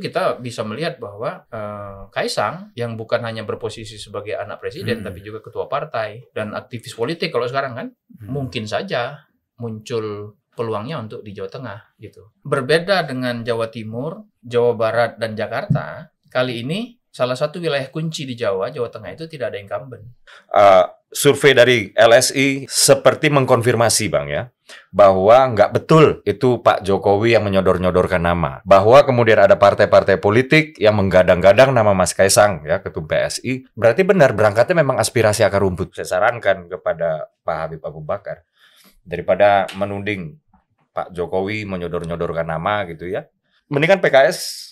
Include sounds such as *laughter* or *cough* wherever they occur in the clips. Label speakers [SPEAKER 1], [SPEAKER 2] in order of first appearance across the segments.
[SPEAKER 1] kita bisa melihat bahwa uh, Kaisang yang bukan hanya berposisi sebagai anak presiden hmm. tapi juga ketua partai dan aktivis politik kalau sekarang kan hmm. mungkin saja muncul peluangnya untuk di Jawa Tengah gitu. Berbeda dengan Jawa Timur, Jawa Barat dan Jakarta, kali ini salah satu wilayah kunci di Jawa, Jawa Tengah itu tidak ada incumbent.
[SPEAKER 2] Uh, survei dari LSI seperti mengkonfirmasi Bang ya, bahwa nggak betul itu Pak Jokowi yang menyodor-nyodorkan nama. Bahwa kemudian ada partai-partai politik yang menggadang-gadang nama Mas Kaisang ya, ketum PSI. Berarti benar berangkatnya memang aspirasi akar rumput. Saya sarankan kepada Pak Habib Abu Bakar daripada menuding Pak Jokowi menyodor-nyodorkan nama gitu ya. Mendingan PKS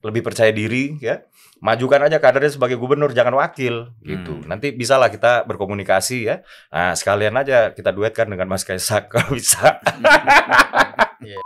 [SPEAKER 2] lebih percaya diri ya majukan aja kadernya sebagai gubernur jangan wakil hmm. gitu. Nanti bisalah kita berkomunikasi ya. Nah, sekalian aja kita duetkan dengan Mas Kaisang *laughs* kalau bisa.
[SPEAKER 3] *laughs*
[SPEAKER 2] yeah.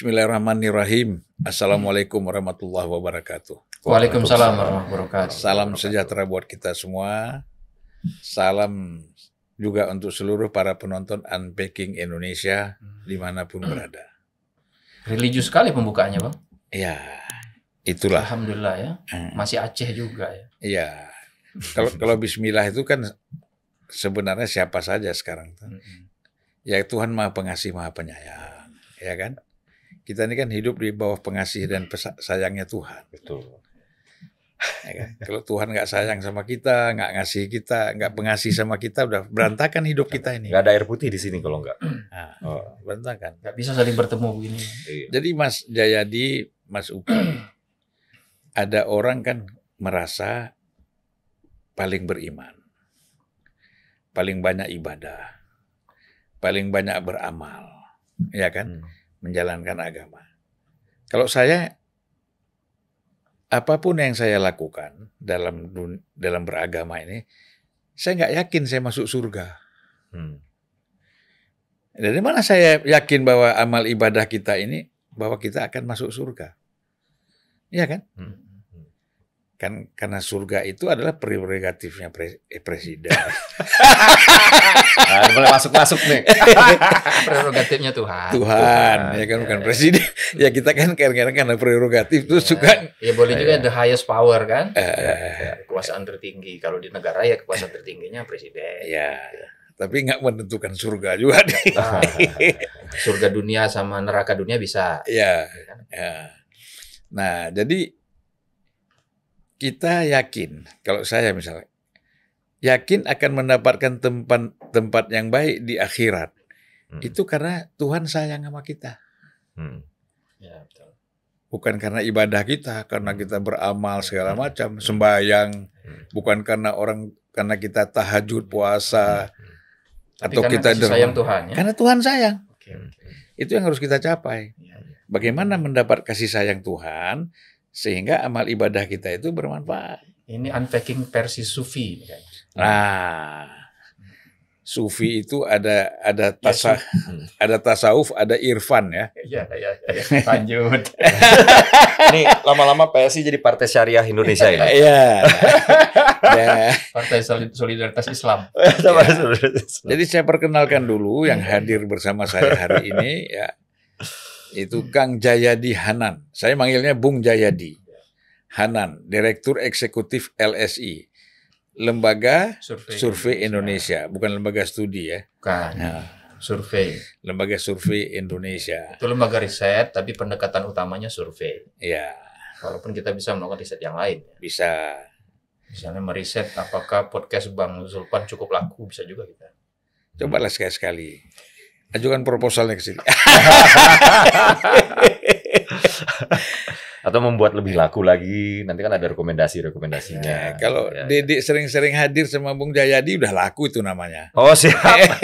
[SPEAKER 4] Bismillahirrahmanirrahim. Assalamualaikum warahmatullahi wabarakatuh. Waalaikumsalam warahmatullahi wabarakatuh. Salam sejahtera buat kita semua. Salam juga untuk seluruh para penonton Unpacking Indonesia dimanapun hmm. berada.
[SPEAKER 1] Religius sekali pembukaannya, Bang.
[SPEAKER 4] Iya, itulah.
[SPEAKER 1] Alhamdulillah ya. Hmm. Masih Aceh juga ya. Iya. Kalau kalau
[SPEAKER 4] bismillah itu kan sebenarnya siapa saja sekarang. Hmm. Ya Tuhan Maha Pengasih, Maha Penyayang, ya kan? Kita ini kan hidup di bawah pengasih dan sayangnya Tuhan. Betul. Ya kan? Kalau Tuhan nggak sayang sama kita, nggak ngasih kita, nggak pengasih sama kita, udah berantakan hidup kita ini. Gak ada air putih di sini kalau nggak. Nah, oh. Berantakan. Gak bisa saling bertemu begini. Iya. Jadi Mas Jayadi, Mas Upan, *clears throat* ada orang kan merasa paling beriman, paling banyak ibadah, paling banyak beramal, ya kan? Hmm menjalankan agama. Kalau saya apapun yang saya lakukan dalam dalam beragama ini, saya nggak yakin saya masuk surga. Hmm. Dari mana saya yakin bahwa amal ibadah kita ini bahwa kita akan masuk surga? Iya kan? Hmm kan karena surga itu adalah prerogatifnya pre, eh, presiden. *laughs*
[SPEAKER 1] *laughs* nah, boleh masuk masuk nih. *laughs* prerogatifnya Tuhan. Tuhan, Tuhan
[SPEAKER 4] ya kan ya. bukan iya. presiden. ya kita kan kadang-kadang karena prerogatif itu ya. suka.
[SPEAKER 1] Ya boleh juga ya. the highest power kan. Uh, ya, kekuasaan tertinggi kalau di negara ya kekuasaan tertingginya presiden. Ya. Tapi nggak menentukan surga juga Nah, surga dunia sama neraka dunia bisa.
[SPEAKER 4] Iya, ya. Kan? ya. Nah jadi kita yakin, kalau saya misalnya, yakin akan mendapatkan tempat tempat yang baik di akhirat. Hmm. Itu karena Tuhan sayang sama kita. Hmm. Ya, betul. Bukan karena ibadah kita, karena hmm. kita beramal segala hmm. macam, sembahyang. hmm. bukan karena orang karena kita tahajud puasa hmm. atau Tapi kita sayang Tuhan. Ya? Karena Tuhan sayang. Okay, okay. Itu yang harus kita capai. Ya, ya. Bagaimana mendapat kasih sayang Tuhan sehingga amal ibadah kita itu bermanfaat.
[SPEAKER 1] Ini unpacking versi sufi. Kan.
[SPEAKER 4] Nah, sufi itu ada ada ya, tasa *laughs* ada tasawuf, ada irfan ya. Iya,
[SPEAKER 1] iya, ya. lanjut. *laughs* Ini
[SPEAKER 2] lama-lama PSI jadi Partai Syariah Indonesia ya. *laughs* Iya. ya. Partai ya. Solidaritas Islam.
[SPEAKER 4] Jadi saya perkenalkan dulu yang hadir bersama saya hari ini ya itu hmm. Kang Jayadi Hanan. Saya manggilnya Bung Jayadi Hanan, Direktur Eksekutif LSI, Lembaga Survei, Survei Indonesia. bukan lembaga studi ya. Bukan. Nah. Survei. Lembaga Survei Indonesia. Itu lembaga
[SPEAKER 1] riset, tapi pendekatan utamanya survei. Iya. Walaupun kita bisa melakukan riset yang lain. Bisa. Misalnya meriset apakah podcast Bang Zulpan cukup laku, bisa juga kita.
[SPEAKER 2] Cobalah sekali-sekali ajukan proposalnya *laughs* ke sini. Atau membuat lebih laku lagi, nanti kan ada rekomendasi-rekomendasinya.
[SPEAKER 4] Ya, kalau ya, ya. Dedek sering-sering hadir sama Bung Jayadi udah laku itu namanya.
[SPEAKER 2] Oh siap.
[SPEAKER 3] *laughs*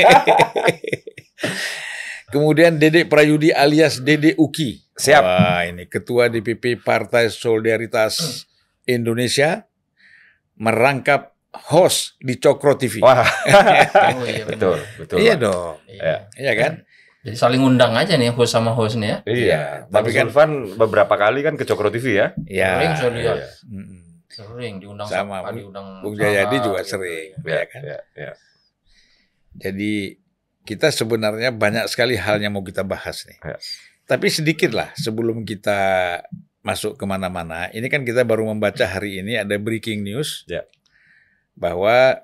[SPEAKER 4] Kemudian Dedek Prayudi alias Dedek Uki. Siap. Wah, ini ketua DPP Partai Solidaritas Indonesia merangkap host di Cokro TV. Wah. *laughs* oh, iya
[SPEAKER 1] betul, betul. Iya
[SPEAKER 2] dong. Iya. iya,
[SPEAKER 1] iya kan? Jadi saling undang aja nih host sama host nih ya. Iya. iya. Tapi kan
[SPEAKER 2] Van beberapa kali kan ke Cokro TV ya. Iya. Sering saya lihat. Iya.
[SPEAKER 1] Sering diundang sama, sama diundang Bung Jayadi juga gitu. sering, ya, ya kan? Iya, iya.
[SPEAKER 4] Jadi kita sebenarnya banyak sekali hal yang mau kita bahas nih. Ya. Tapi sedikit lah sebelum kita masuk kemana-mana. Ini kan kita baru membaca hari ini ada breaking news. Ya bahwa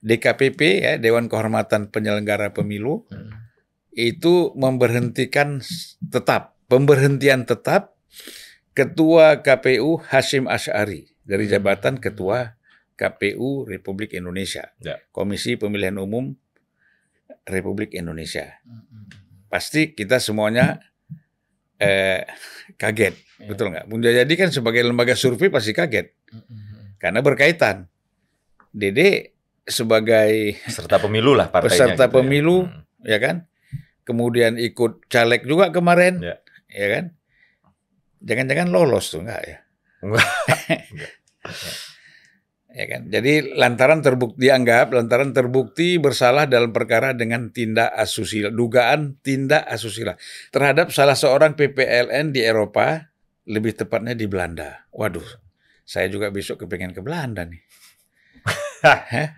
[SPEAKER 4] DKPP ya Dewan Kehormatan Penyelenggara Pemilu hmm. itu memberhentikan tetap pemberhentian tetap Ketua KPU Hashim Ash'ari dari hmm. jabatan Ketua KPU Republik Indonesia ya. Komisi Pemilihan Umum Republik Indonesia hmm, hmm, pasti kita semuanya eh, kaget ya. betul nggak? Bunda jadi kan sebagai lembaga survei pasti kaget karena berkaitan Dede sebagai peserta pemilu lah partainya. Peserta gitu ya. pemilu, ya. ya kan? Kemudian ikut caleg juga kemarin, ya, ya kan? Jangan-jangan lolos tuh enggak ya? Enggak. *laughs* ya kan? Jadi lantaran terbukti dianggap lantaran terbukti bersalah dalam perkara dengan tindak asusila, dugaan tindak asusila terhadap salah seorang PPLN di Eropa, lebih tepatnya di Belanda. Waduh, saya juga besok kepengen ke Belanda nih. *laughs*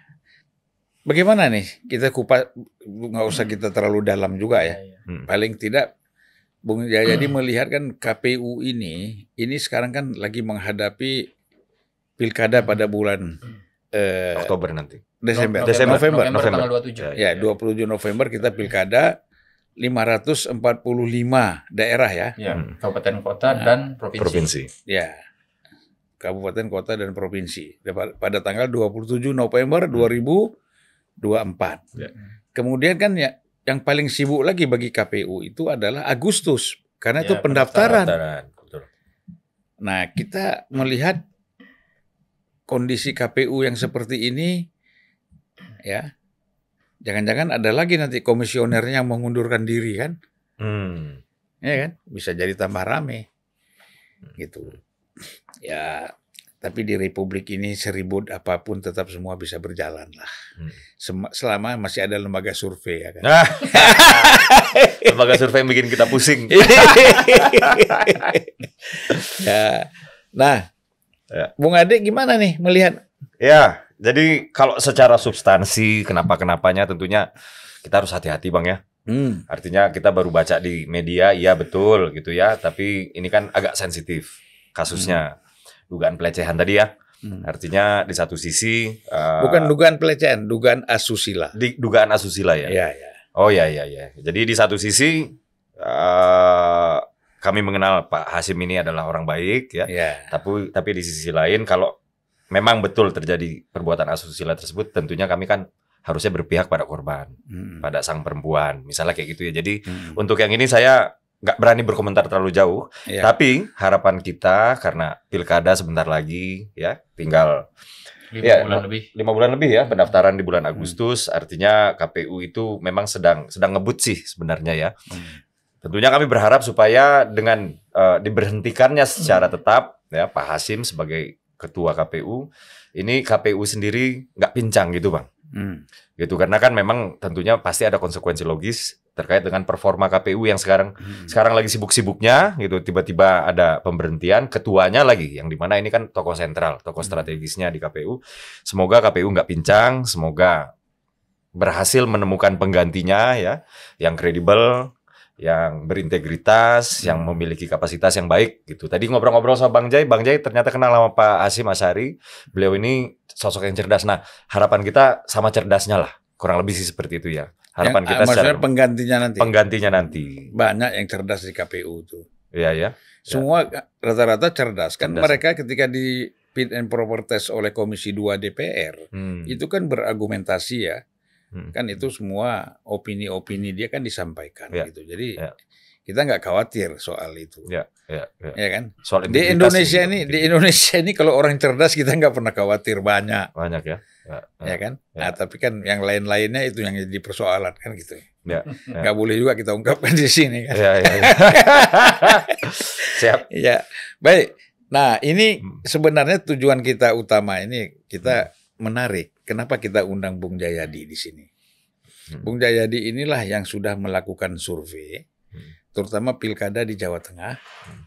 [SPEAKER 4] Bagaimana nih kita kupas nggak usah kita terlalu dalam juga ya. Iya, iya. Hmm. Paling tidak Bung Jayadi hmm. melihat kan KPU ini ini sekarang kan lagi menghadapi pilkada pada bulan eh, Oktober nanti. Desember. Desember. November. November. November. Tanggal 27. Ya, ya, 27 November kita pilkada 545 daerah ya. ya kabupaten kota dan nah. provinsi. provinsi. Ya kabupaten, kota, dan provinsi pada tanggal 27 November 2024. Hmm. Ya. Kemudian kan ya yang paling sibuk lagi bagi KPU itu adalah Agustus karena ya, itu pendaftaran. pendaftaran. Nah, kita melihat kondisi KPU yang seperti ini ya. Jangan-jangan ada lagi nanti komisionernya yang mengundurkan diri kan? Hmm. Ya kan? Bisa jadi tambah rame. Gitu ya tapi di republik ini seribut apapun tetap semua bisa berjalan lah. Hmm. Selama masih ada lembaga survei ya kan. Ah. *laughs* lembaga survei yang bikin kita pusing. *laughs*
[SPEAKER 2] ya. Nah, ya. Bung Ade gimana
[SPEAKER 4] nih melihat?
[SPEAKER 2] Ya, jadi kalau secara substansi kenapa kenapanya tentunya kita harus hati-hati bang ya. Hmm. Artinya kita baru baca di media, iya betul gitu ya. Tapi ini kan agak sensitif kasusnya. Hmm dugaan pelecehan tadi ya. Hmm. Artinya di satu sisi uh, bukan dugaan pelecehan, dugaan asusila. Di, dugaan asusila ya. Iya, iya. Oh iya iya iya. Jadi di satu sisi uh, kami mengenal Pak Hasim ini adalah orang baik ya. ya. Tapi tapi di sisi lain kalau memang betul terjadi perbuatan asusila tersebut, tentunya kami kan harusnya berpihak pada korban, hmm. pada sang perempuan. Misalnya kayak gitu ya. Jadi hmm. untuk yang ini saya nggak berani berkomentar terlalu jauh. Yeah. Tapi harapan kita karena pilkada sebentar lagi ya tinggal lima ya, bulan lebih lima bulan lebih ya pendaftaran di bulan hmm. Agustus hmm. artinya KPU itu memang sedang sedang ngebut sih sebenarnya ya hmm. tentunya kami berharap supaya dengan uh, diberhentikannya secara hmm. tetap ya Pak Hasim sebagai ketua KPU ini KPU sendiri nggak pincang gitu bang hmm. gitu karena kan memang tentunya pasti ada konsekuensi logis terkait dengan performa KPU yang sekarang hmm. sekarang lagi sibuk-sibuknya gitu tiba-tiba ada pemberhentian ketuanya lagi yang dimana ini kan tokoh sentral tokoh hmm. strategisnya di KPU semoga KPU nggak pincang semoga berhasil menemukan penggantinya ya yang kredibel yang berintegritas, hmm. yang memiliki kapasitas yang baik gitu. Tadi ngobrol-ngobrol sama Bang Jai, Bang Jai ternyata kenal sama Pak Asim Asari. Beliau ini sosok yang cerdas. Nah, harapan kita sama cerdasnya lah, kurang lebih sih seperti itu ya. Ya, Harapan yang, kita maksudnya secara,
[SPEAKER 4] penggantinya nanti. Ya? Penggantinya nanti. Banyak yang cerdas
[SPEAKER 2] di KPU tuh.
[SPEAKER 4] Iya, iya. ya. Semua rata-rata cerdas kan mereka ketika di fit and proper test oleh Komisi 2 DPR hmm. itu kan berargumentasi ya. Hmm. Kan itu semua opini-opini dia kan disampaikan ya. gitu. Jadi ya. kita nggak khawatir soal itu. Ya, ya, ya. ya kan? Soal di Indonesia ini, ini, di Indonesia ini kalau orang cerdas kita nggak pernah khawatir banyak. Banyak ya. Ya, ya, ya kan? Ya. Nah, tapi kan yang lain-lainnya itu yang jadi persoalan kan gitu. Ya, *laughs* ya. Gak boleh juga kita ungkapkan di sini kan. Ya, ya, ya.
[SPEAKER 3] *laughs*
[SPEAKER 4] Siap. Ya, baik. Nah ini hmm. sebenarnya tujuan kita utama ini kita hmm. menarik. Kenapa kita undang Bung Jayadi di sini? Hmm. Bung Jayadi inilah yang sudah melakukan survei, hmm. terutama pilkada di Jawa Tengah hmm.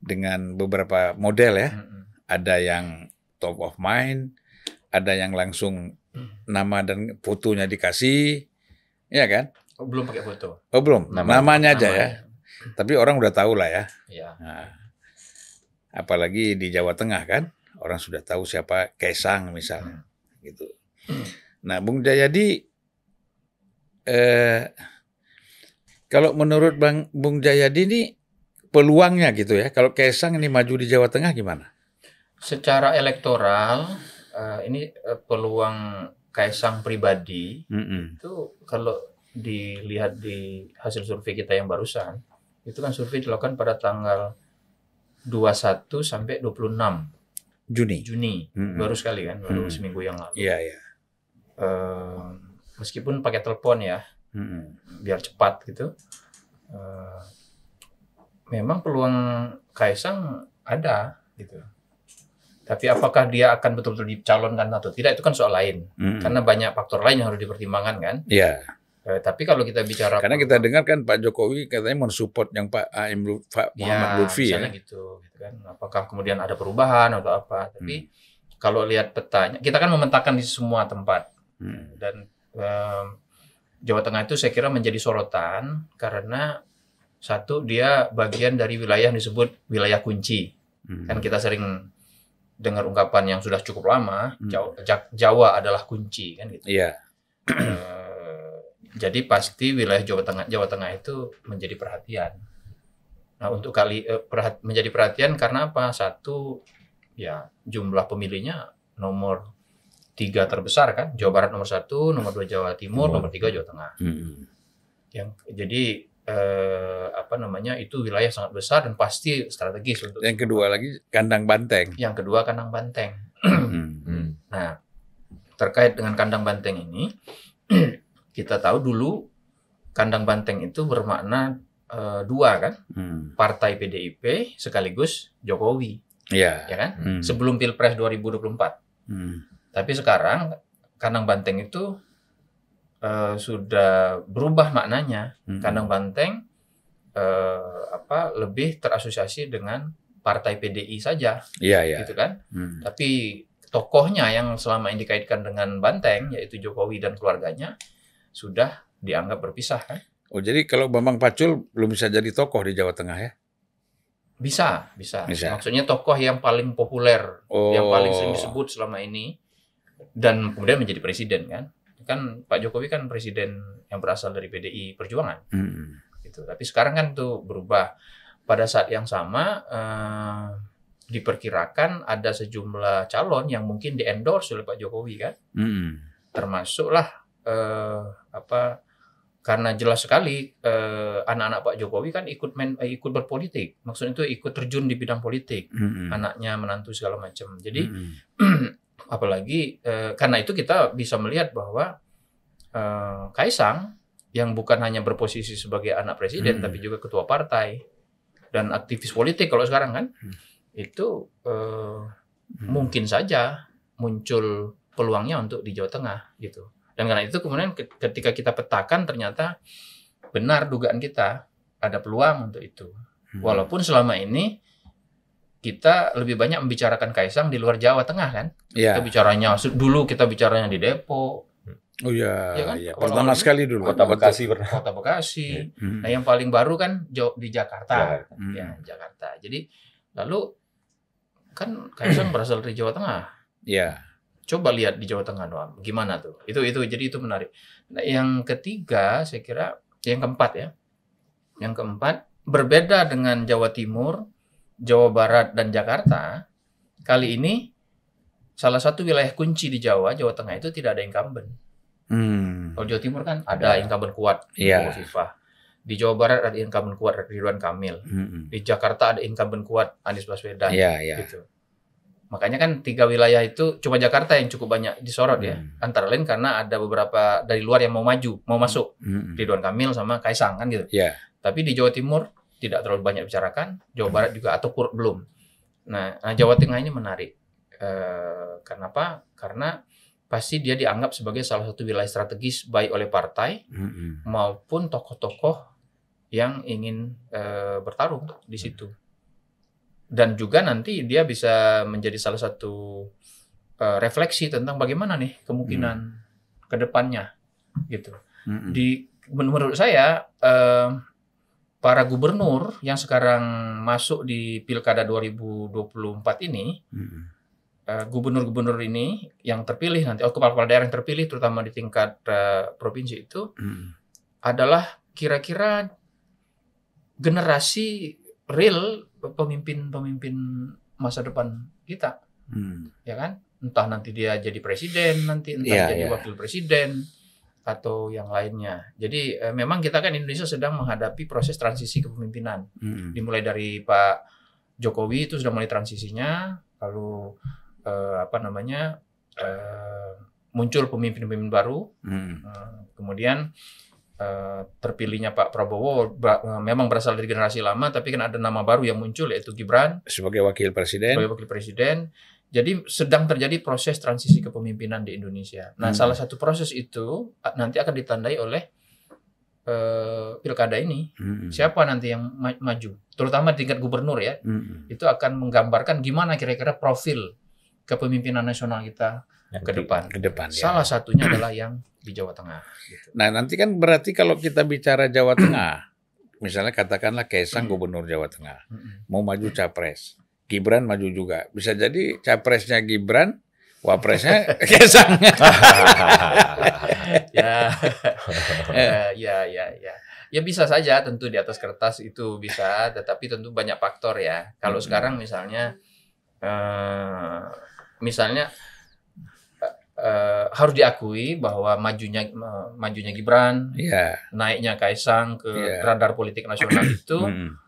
[SPEAKER 4] dengan beberapa model ya. Hmm, hmm. Ada yang top of mind, ada yang langsung hmm. nama dan fotonya dikasih, ya kan?
[SPEAKER 3] Oh, belum pakai foto.
[SPEAKER 4] Oh belum, nama, namanya aja nama. ya. Tapi orang udah tahu lah ya. ya. Nah, apalagi di Jawa Tengah kan, orang sudah tahu siapa Kesang misalnya, hmm. gitu. Nah, Bung Jayadi, eh, kalau menurut Bang Bung Jayadi ini peluangnya gitu ya, kalau Kesang ini maju di Jawa Tengah gimana?
[SPEAKER 1] Secara elektoral uh, ini uh, peluang Kaisang pribadi mm -hmm. itu kalau dilihat di hasil survei kita yang barusan itu kan survei dilakukan pada tanggal 21 sampai 26 Juni. Juni. Mm -hmm. Baru sekali kan, baru mm -hmm. seminggu yang lalu. Iya, yeah, iya. Yeah. Uh, meskipun pakai telepon ya. Mm -hmm. Biar cepat gitu. Uh, memang peluang Kaisang ada gitu. Tapi apakah dia akan betul-betul dicalonkan atau tidak itu kan soal lain. Hmm. Karena banyak faktor lain yang harus dipertimbangkan kan. Iya. Yeah. Eh, tapi kalau kita bicara Karena
[SPEAKER 4] kita dengar kan Pak Jokowi katanya mensupport yang Pak AM
[SPEAKER 1] Pak ya, Muhammad ya, Lutfi ya. gitu gitu kan. Apakah kemudian ada perubahan atau apa? Tapi hmm. kalau lihat petanya, kita kan memetakan di semua tempat. Hmm. Dan um, Jawa Tengah itu saya kira menjadi sorotan karena satu dia bagian dari wilayah yang disebut wilayah kunci. Hmm. Kan kita sering dengar ungkapan yang sudah cukup lama, hmm. Jawa, Jawa adalah kunci kan gitu. Iya. Eh, jadi pasti wilayah Jawa Tengah Jawa Tengah itu menjadi perhatian. Nah, untuk kali eh, perhat, menjadi perhatian karena apa? Satu ya jumlah pemilihnya nomor tiga terbesar kan Jawa Barat nomor satu nomor dua Jawa Timur nomor, nomor tiga Jawa Tengah hmm. yang jadi eh, apa namanya itu wilayah sangat besar dan pasti strategis untuk yang kedua lagi kandang banteng yang kedua kandang banteng
[SPEAKER 5] hmm. Hmm.
[SPEAKER 1] nah terkait dengan kandang banteng ini *clears throat* kita tahu dulu kandang banteng itu bermakna eh, dua kan hmm. partai PDIP sekaligus Jokowi
[SPEAKER 5] ya, ya kan hmm. sebelum
[SPEAKER 1] Pilpres 2024 hmm. tapi sekarang kandang banteng itu uh, sudah berubah maknanya. Hmm. Kandang Banteng uh, apa lebih terasosiasi dengan partai PDI saja, yeah, yeah. gitu kan? Hmm. Tapi tokohnya yang selama ini dikaitkan dengan Banteng, yaitu Jokowi dan keluarganya, sudah dianggap berpisah kan?
[SPEAKER 4] Oh jadi kalau Bambang Pacul belum bisa jadi tokoh di Jawa Tengah ya?
[SPEAKER 1] Bisa, bisa. bisa. Maksudnya tokoh yang paling populer, oh. yang paling oh. sering disebut selama ini,
[SPEAKER 2] dan kemudian menjadi
[SPEAKER 1] presiden kan? kan Pak Jokowi kan presiden yang berasal dari PDI Perjuangan hmm. gitu tapi sekarang kan tuh berubah pada saat yang sama eh, diperkirakan ada sejumlah calon yang mungkin diendorse oleh Pak Jokowi kan hmm. termasuklah eh, apa karena jelas sekali anak eh, anak-anak Pak Jokowi kan ikut main eh, ikut berpolitik maksudnya itu ikut terjun di bidang politik -hmm. anaknya menantu segala macam jadi -hmm. *clears throat* apalagi eh, karena itu kita bisa melihat bahwa eh, Kaisang yang bukan hanya berposisi sebagai anak presiden hmm. tapi juga ketua partai dan aktivis politik kalau sekarang kan hmm. itu eh, hmm. mungkin saja muncul peluangnya untuk di Jawa Tengah gitu dan karena itu kemudian ketika kita petakan ternyata benar dugaan kita ada peluang untuk itu hmm. walaupun selama ini kita lebih banyak membicarakan Kaisang di luar Jawa Tengah kan? Iya. Kita bicaranya dulu kita bicaranya di Depok. Oh iya, ya kan? iya. pertama
[SPEAKER 4] sekali dulu Kota Bekasi pernah.
[SPEAKER 1] *laughs* Kota Bekasi. Iya. Hmm. Nah, yang paling baru kan di Jakarta. Iya. Iya, hmm. Ya, Jakarta. Jadi lalu kan Kaisang *clears throat* berasal dari Jawa Tengah. Iya. Coba lihat di Jawa Tengah doang, gimana tuh? Itu itu jadi itu menarik. Nah, yang ketiga saya kira yang keempat ya. Yang keempat berbeda dengan Jawa Timur Jawa Barat dan Jakarta, kali ini salah satu wilayah kunci di Jawa, Jawa Tengah itu tidak ada incumbent.
[SPEAKER 5] Hmm. Kalau
[SPEAKER 1] Jawa Timur kan ada, ada. incumbent kuat, yeah. Di Jawa Barat ada incumbent kuat Ridwan Kamil. Hmm. Di Jakarta ada incumbent kuat Anies Baswedan. Yeah, yeah. Gitu. Makanya kan tiga wilayah itu cuma Jakarta yang cukup banyak disorot ya. hmm. ya. Antara lain karena ada beberapa dari luar yang mau maju, mau masuk. Hmm. Ridwan Kamil sama Kaisang kan gitu. Yeah. Tapi di Jawa Timur tidak terlalu banyak bicarakan. Jawa hmm. Barat juga atau kur belum. Nah, ah, Jawa Tengah ini menarik. Eh, kenapa? Karena pasti dia dianggap sebagai salah satu wilayah strategis baik oleh partai mm-hmm. maupun tokoh-tokoh yang ingin eh, bertarung di hmm. situ. Dan juga nanti dia bisa menjadi salah satu eh, refleksi tentang bagaimana nih kemungkinan mm. ke depannya gitu. Mm-hmm. Di menurut saya eh, para gubernur yang sekarang masuk di pilkada 2024 ini, hmm. uh, gubernur-gubernur ini yang terpilih nanti, oh kepala-kepala daerah yang terpilih terutama di tingkat uh, provinsi itu hmm. adalah kira-kira generasi real pemimpin-pemimpin masa depan kita, hmm. ya kan? Entah nanti dia jadi presiden, nanti entah yeah, jadi yeah. wakil presiden atau yang lainnya. Jadi eh, memang kita kan Indonesia sedang menghadapi proses transisi kepemimpinan. Hmm. Dimulai dari Pak Jokowi itu sudah mulai transisinya, lalu eh, apa namanya eh, muncul pemimpin-pemimpin baru. Hmm. Eh, kemudian eh, terpilihnya Pak Prabowo eh, memang berasal dari generasi lama, tapi kan ada nama baru yang muncul yaitu Gibran
[SPEAKER 4] sebagai wakil presiden. Sebagai wakil
[SPEAKER 1] presiden jadi sedang terjadi proses transisi kepemimpinan di Indonesia. Nah, hmm. salah satu proses itu nanti akan ditandai oleh uh, pilkada ini. Hmm. Siapa nanti yang maju, terutama tingkat gubernur ya. Hmm. Itu akan menggambarkan gimana kira-kira profil kepemimpinan nasional kita
[SPEAKER 4] nanti, ke depan. Ke depan. Ya. Salah
[SPEAKER 1] satunya adalah yang di Jawa Tengah.
[SPEAKER 4] Gitu. Nah, nanti kan berarti kalau kita bicara Jawa *clears throat* Tengah, misalnya katakanlah Kaisang hmm. gubernur Jawa Tengah, hmm. mau maju capres Gibran maju juga. Bisa jadi capresnya Gibran,
[SPEAKER 1] wapresnya Kesang *laughs* *laughs* ya, *laughs* ya. ya. ya, ya, ya. Ya bisa saja tentu di atas kertas itu bisa, tetapi tentu banyak faktor ya. Kalau hmm. sekarang misalnya uh, misalnya Uh, harus diakui bahwa majunya uh, majunya Gibran, yeah. naiknya Kaisang ke yeah. radar politik nasional itu hmm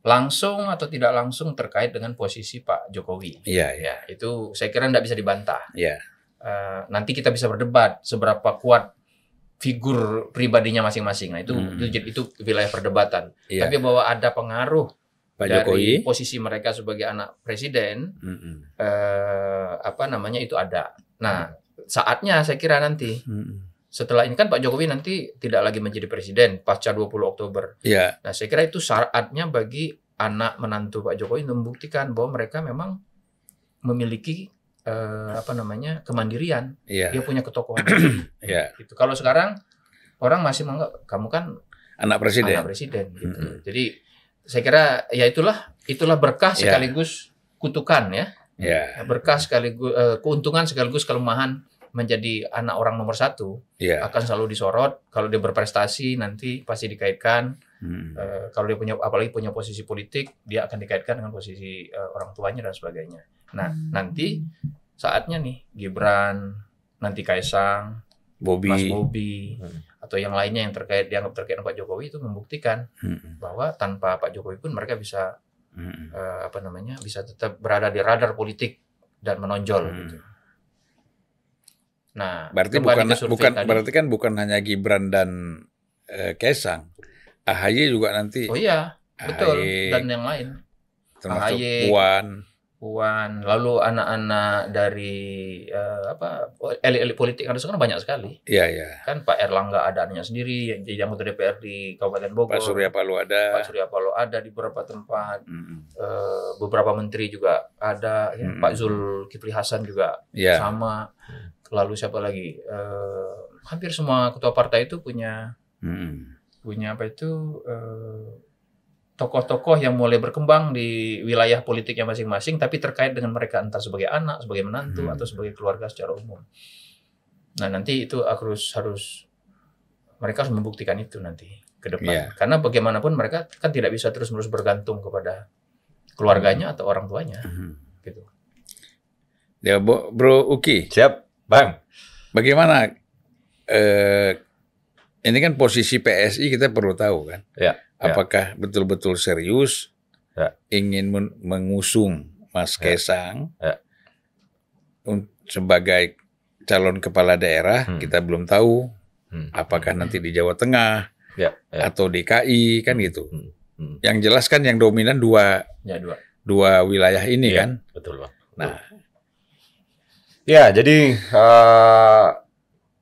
[SPEAKER 1] langsung atau tidak langsung terkait dengan posisi Pak Jokowi. Iya, yeah, Ya, itu saya kira tidak bisa dibantah. Iya. Yeah. Uh, nanti kita bisa berdebat seberapa kuat figur pribadinya masing-masing. Nah, itu hmm. itu, itu wilayah perdebatan. Yeah. Tapi bahwa ada pengaruh Pak dari Jokowi. posisi mereka sebagai anak presiden mm -mm. apa namanya itu ada. Nah, saatnya saya kira nanti. Mm setelah ini kan Pak Jokowi nanti tidak lagi menjadi presiden pasca 20 Oktober. Iya. Nah, saya kira itu syaratnya bagi anak menantu Pak Jokowi membuktikan bahwa mereka memang memiliki eh, apa namanya kemandirian. Iya. Dia punya ketokohan. *clears throat* Iya. Gitu. Kalau sekarang orang masih menganggap kamu kan
[SPEAKER 5] anak presiden. Anak presiden
[SPEAKER 1] gitu. Mm -hmm. Jadi saya kira ya itulah itulah berkah iya. sekaligus yeah. kutukan ya. Yeah. Berkah sekaligus eh, keuntungan sekaligus kelemahan menjadi anak orang nomor satu yeah. akan selalu disorot. Kalau dia berprestasi nanti pasti dikaitkan. Hmm. Uh, kalau dia punya apalagi punya posisi politik, dia akan dikaitkan dengan posisi uh, orang tuanya dan sebagainya. Nah hmm. nanti saatnya nih Gibran, nanti Kaisang, Bobby. Mas Bobi hmm. atau yang lainnya yang terkait dianggap terkait dengan Pak Jokowi itu membuktikan hmm. bahwa tanpa Pak Jokowi pun mereka bisa hmm. uh, apa namanya bisa tetap berada di radar politik dan menonjol hmm. gitu. Nah, berarti bukan bukan tadi. berarti
[SPEAKER 4] kan bukan hanya Gibran dan uh, Kaisang. AHY juga nanti. Oh iya,
[SPEAKER 1] AHY, betul dan yang lain. Termasuk AHY, Puan. Puan, lalu anak-anak dari uh, apa elit-elit politik kan sekarang banyak sekali. Iya, iya. Kan Pak Erlangga ada adanya sendiri jadi anggota DPR di Kabupaten Bogor. Pak Surya Paloh ada. Pak Surya Paloh ada di beberapa tempat. Mm -hmm. beberapa menteri juga ada. Mm -hmm. Pak Zulkifli Hasan juga yeah. sama lalu siapa lagi uh, hampir semua ketua partai itu punya
[SPEAKER 3] hmm.
[SPEAKER 1] punya apa itu tokoh eh, tokoh-tokoh yang mulai berkembang di wilayah politiknya masing-masing tapi terkait dengan mereka entah sebagai anak sebagai menantu hmm. atau sebagai keluarga secara umum nah nanti itu harus harus mereka harus membuktikan itu nanti ke depan yeah. karena bagaimanapun mereka kan tidak bisa terus-menerus bergantung kepada keluarganya atau orang tuanya hmm gitu.
[SPEAKER 4] Ya, bro Uki. Siap. Bang, bagaimana eh, ini kan posisi PSI kita perlu tahu kan? Ya. ya. Apakah betul-betul ya. serius ya. ingin mengusung Mas ya. Kaisang ya. sebagai calon kepala daerah? Hmm. Kita belum tahu hmm. apakah hmm. nanti di Jawa Tengah ya. Ya. atau DKI kan hmm. gitu. Hmm. Hmm. Yang jelas kan yang dominan
[SPEAKER 2] dua, ya, dua. dua wilayah ini ya. kan. Betul bang. Nah. Ya, jadi uh,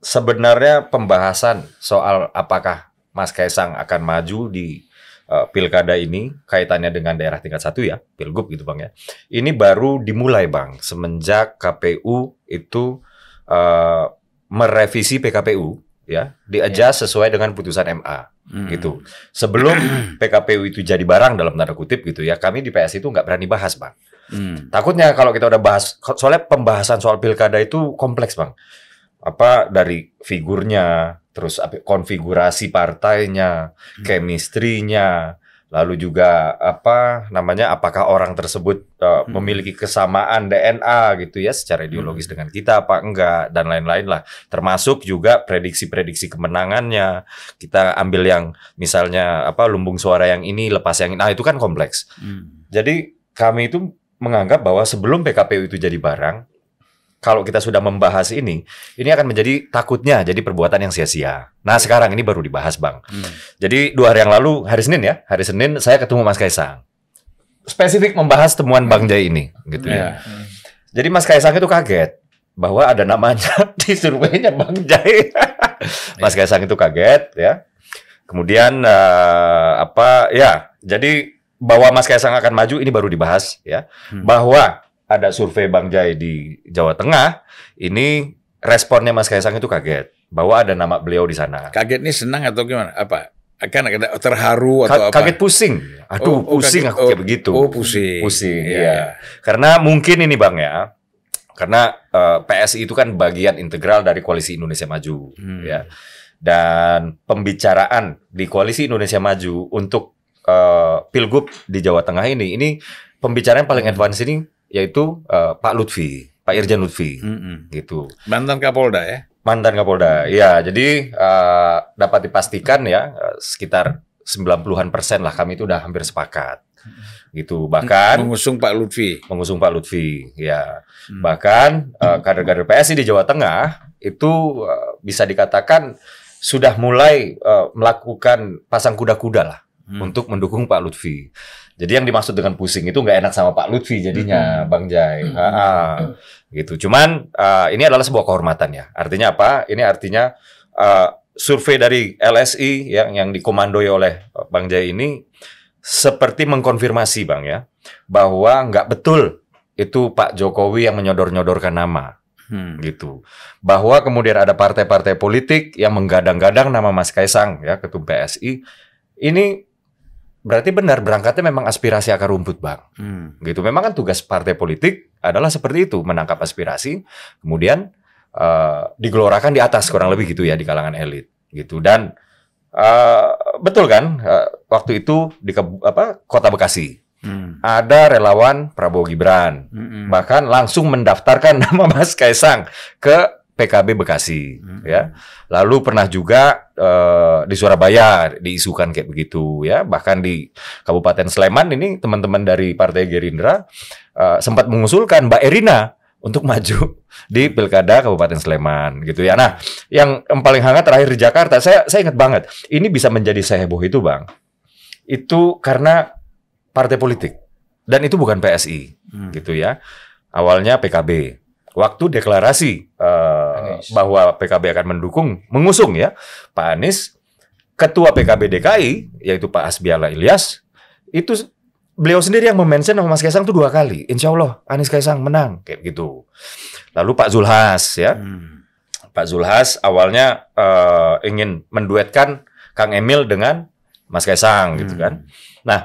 [SPEAKER 2] sebenarnya pembahasan soal apakah Mas Kaisang akan maju di uh, pilkada ini kaitannya dengan daerah tingkat satu ya, pilgub gitu bang ya. Ini baru dimulai bang semenjak KPU itu uh, merevisi PKPU ya, diajak ya. sesuai dengan putusan MA hmm. gitu. Sebelum PKPU itu jadi barang dalam tanda kutip gitu ya, kami di PS itu nggak berani bahas bang. Hmm. Takutnya kalau kita udah bahas soalnya pembahasan soal pilkada itu kompleks, Bang. Apa dari figurnya, terus konfigurasi partainya, hmm. kemistrinya, lalu juga apa namanya apakah orang tersebut uh, hmm. memiliki kesamaan DNA gitu ya secara hmm. ideologis hmm. dengan kita apa enggak dan lain-lain lah termasuk juga prediksi-prediksi kemenangannya kita ambil yang misalnya apa lumbung suara yang ini lepas yang ini nah itu kan kompleks hmm. jadi kami itu menganggap bahwa sebelum PKPU itu jadi barang, kalau kita sudah membahas ini, ini akan menjadi takutnya jadi perbuatan yang sia-sia. Nah iya. sekarang ini baru dibahas bang. Hmm. Jadi dua hari yang lalu hari Senin ya, hari Senin saya ketemu Mas Kaisang, spesifik membahas temuan Bang Jai ini, gitu yeah. ya. Iya. Jadi Mas Kaisang itu kaget bahwa ada namanya *laughs* di surveinya Bang Jai. *laughs* Mas Kaisang itu kaget ya. Kemudian uh, apa ya? Jadi bahwa Mas Kaisang akan maju ini baru dibahas ya. Hmm. Bahwa ada survei Bang Jai di Jawa Tengah, ini responnya Mas Kaisang itu kaget bahwa ada nama beliau di sana. Kaget nih senang atau gimana? Apa? Akan ada terharu atau kaget apa? Kaget pusing. Aduh, oh, oh, pusing kaget, aku kayak oh, begitu. Oh, pusing. Pusing. Iya. Ya. Karena mungkin ini Bang ya. Karena uh, eh, PSI itu kan bagian integral dari Koalisi Indonesia Maju hmm. ya. Dan pembicaraan di Koalisi Indonesia Maju untuk uh, pilgub di Jawa Tengah ini, ini pembicaraan paling hmm. advance ini yaitu uh, Pak Lutfi, Pak Irjen Lutfi, mm -hmm. gitu. Mantan Kapolda ya? Mantan Kapolda, ya. Jadi uh, dapat dipastikan ya sekitar 90-an persen lah kami itu udah hampir sepakat gitu bahkan mengusung Pak Lutfi mengusung Pak Lutfi ya hmm. bahkan uh, kader-kader PSI di Jawa Tengah itu uh, bisa dikatakan sudah mulai uh, melakukan pasang kuda-kuda lah hmm. untuk mendukung Pak Lutfi. Jadi yang dimaksud dengan pusing itu nggak enak sama Pak Lutfi jadinya, hmm. Bang Jai. Hmm. Ha -ha. Gitu. Cuman uh, ini adalah sebuah kehormatan ya. Artinya apa? Ini artinya uh, survei dari LSI yang yang dikomandoi oleh Bang Jai ini seperti mengkonfirmasi Bang ya bahwa nggak betul itu Pak Jokowi yang menyodor-nyodorkan nama hmm. gitu. Bahwa kemudian ada partai-partai politik yang menggadang-gadang nama Mas Kaisang ya ketum PSI. Ini Berarti benar berangkatnya memang aspirasi akar rumput bang, hmm. gitu. Memang kan tugas partai politik adalah seperti itu menangkap aspirasi, kemudian uh, digelorakan di atas kurang lebih gitu ya di kalangan elit, gitu. Dan uh, betul kan uh, waktu itu di ke, apa kota Bekasi hmm. ada relawan Prabowo Gibran, hmm. bahkan langsung mendaftarkan *laughs* nama Mas Kaisang ke PKB Bekasi hmm. ya. Lalu pernah juga uh, di Surabaya diisukan kayak begitu ya. Bahkan di Kabupaten Sleman ini teman-teman dari Partai Gerindra uh, sempat mengusulkan Mbak Erina untuk maju *laughs* di Pilkada Kabupaten Sleman gitu ya. Nah, yang paling hangat terakhir di Jakarta, saya saya ingat banget. Ini bisa menjadi seheboh itu, Bang. Itu karena partai politik dan itu bukan PSI hmm. gitu ya. Awalnya PKB. Waktu deklarasi uh, bahwa PKB akan mendukung mengusung ya Pak Anies, ketua PKB DKI yaitu Pak Asbiala Ilyas itu beliau sendiri yang memention sama Mas Kaisang itu dua kali. Insya Allah Anies Kaisang menang kayak gitu. Lalu Pak Zulhas ya, hmm. Pak Zulhas awalnya uh, ingin menduetkan Kang Emil dengan Mas Kaisang hmm. gitu kan. Hmm. Nah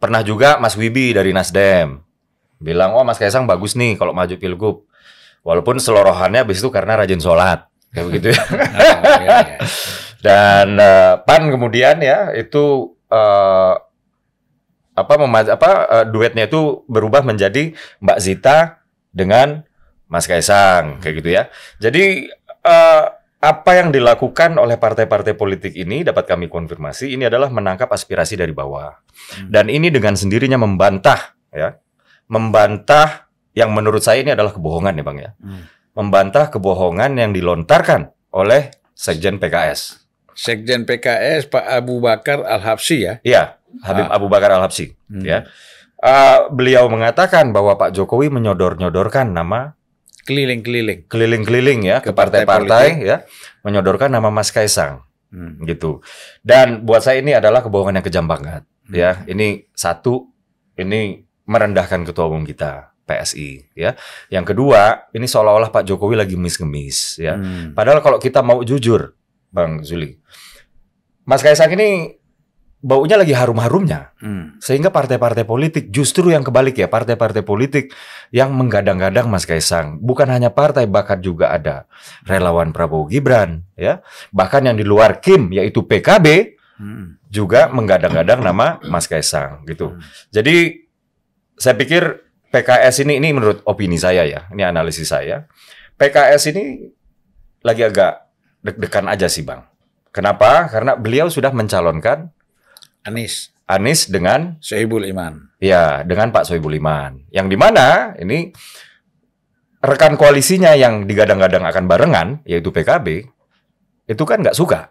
[SPEAKER 2] pernah juga Mas Wibi dari Nasdem bilang oh Mas Kaisang bagus nih kalau maju pilgub. Walaupun selorohannya habis itu karena rajin sholat kayak begitu ya. *laughs* Ah, iya, iya. Dan uh, Pan kemudian ya itu uh, apa memaj apa uh, duetnya itu berubah menjadi Mbak Zita dengan Mas Kaisang kayak gitu ya. Jadi uh, apa yang dilakukan oleh partai-partai politik ini dapat kami konfirmasi ini adalah menangkap aspirasi dari bawah. Hmm. Dan ini dengan sendirinya membantah ya. Membantah yang menurut saya ini adalah kebohongan ya Bang ya. Hmm. Membantah kebohongan yang dilontarkan oleh Sekjen PKS. Sekjen PKS Pak Abu Bakar Al-Habsi ya. Iya, ah. Habib ah. Abu Bakar Al-Habsi hmm. ya. Uh, beliau mengatakan bahwa Pak Jokowi menyodor-nyodorkan nama keliling-keliling. Keliling-keliling ya ke partai-partai ya, menyodorkan nama Mas Kaisang. Hmm. Gitu. Dan buat saya ini adalah kebohongan yang kejam banget hmm. ya. Ini satu ini merendahkan ketua umum kita PSI ya. Yang kedua, ini seolah-olah Pak Jokowi lagi mis ngemis ya. Hmm. Padahal kalau kita mau jujur, Bang Zuli. Mas Kaisang ini baunya lagi harum-harumnya. Hmm. Sehingga partai-partai politik justru yang kebalik ya, partai-partai politik yang menggadang-gadang Mas Kaisang. Bukan hanya partai, bahkan juga ada relawan Prabowo Gibran ya. Bahkan yang di luar Kim yaitu PKB hmm. juga menggadang-gadang nama Mas Kaisang gitu. Hmm. Jadi saya pikir PKS ini ini menurut opini saya ya, ini analisis saya. PKS ini lagi agak deg-degan aja sih bang. Kenapa? Karena beliau sudah mencalonkan Anies. Anies dengan Soebul Iman. Ya, dengan Pak Soebul Iman. Yang dimana ini rekan koalisinya yang digadang-gadang akan barengan, yaitu PKB, itu kan nggak suka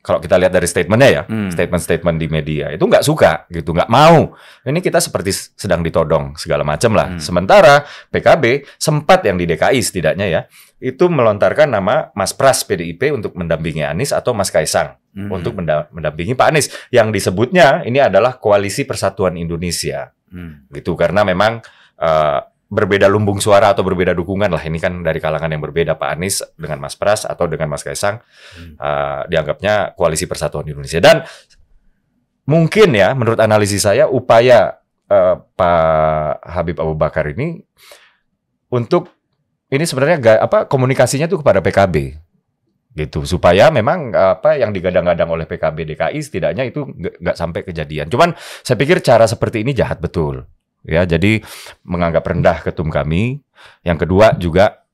[SPEAKER 2] kalau kita lihat dari statementnya ya, statement hmm. statement-statement di media itu nggak suka gitu, nggak mau. Ini kita seperti sedang ditodong segala macam lah. Hmm. Sementara PKB sempat yang di DKI setidaknya ya, itu melontarkan nama Mas Pras PDIP untuk mendampingi Anies atau Mas Kaisang hmm. untuk mendampingi Pak Anies. Yang disebutnya ini adalah Koalisi Persatuan Indonesia, hmm. gitu karena memang uh, berbeda lumbung suara atau berbeda dukungan lah ini kan dari kalangan yang berbeda Pak Anies dengan Mas Pras atau dengan Mas Kaisang hmm. uh, dianggapnya koalisi persatuan Indonesia dan mungkin ya menurut analisis saya upaya uh, Pak Habib Abu Bakar ini untuk ini sebenarnya gak, apa komunikasinya tuh kepada PKB gitu supaya memang apa yang digadang-gadang oleh PKB DKI setidaknya itu nggak sampai kejadian. Cuman saya pikir cara seperti ini jahat betul ya jadi menganggap rendah ketum kami yang kedua juga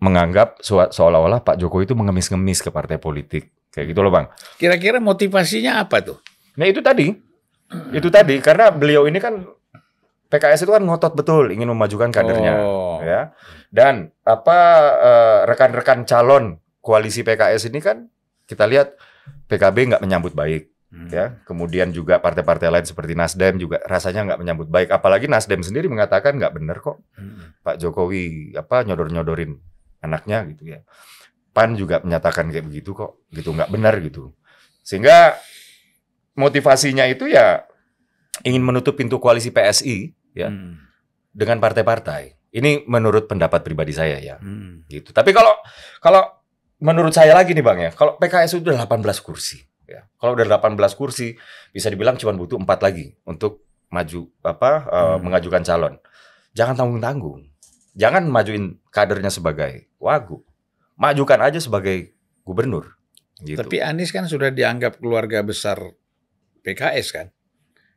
[SPEAKER 2] menganggap seolah-olah Pak Jokowi itu mengemis-ngemis ke partai politik kayak gitu loh bang
[SPEAKER 4] kira-kira motivasinya apa tuh
[SPEAKER 2] nah itu tadi itu tadi karena beliau ini kan PKS itu kan ngotot betul ingin memajukan kadernya oh. ya dan apa eh, rekan-rekan calon koalisi PKS ini kan kita lihat PKB nggak menyambut baik hmm. ya kemudian juga partai-partai lain seperti Nasdem juga rasanya nggak menyambut baik apalagi Nasdem sendiri mengatakan nggak benar kok hmm. Pak Jokowi apa nyodor-nyodorin anaknya gitu ya Pan juga menyatakan kayak begitu kok gitu nggak benar gitu sehingga motivasinya itu ya ingin menutup pintu koalisi PSI ya hmm. dengan partai-partai ini menurut pendapat pribadi saya ya hmm. gitu tapi kalau kalau menurut saya lagi nih bang ya kalau PKS sudah delapan 18 kursi ya. Kalau udah 18 kursi bisa dibilang cuma butuh empat lagi untuk maju apa uh, mengajukan calon. Jangan tanggung-tanggung. Jangan majuin kadernya sebagai wagub. Majukan aja sebagai gubernur. Gitu. Tapi Anies kan
[SPEAKER 4] sudah dianggap keluarga besar PKS kan.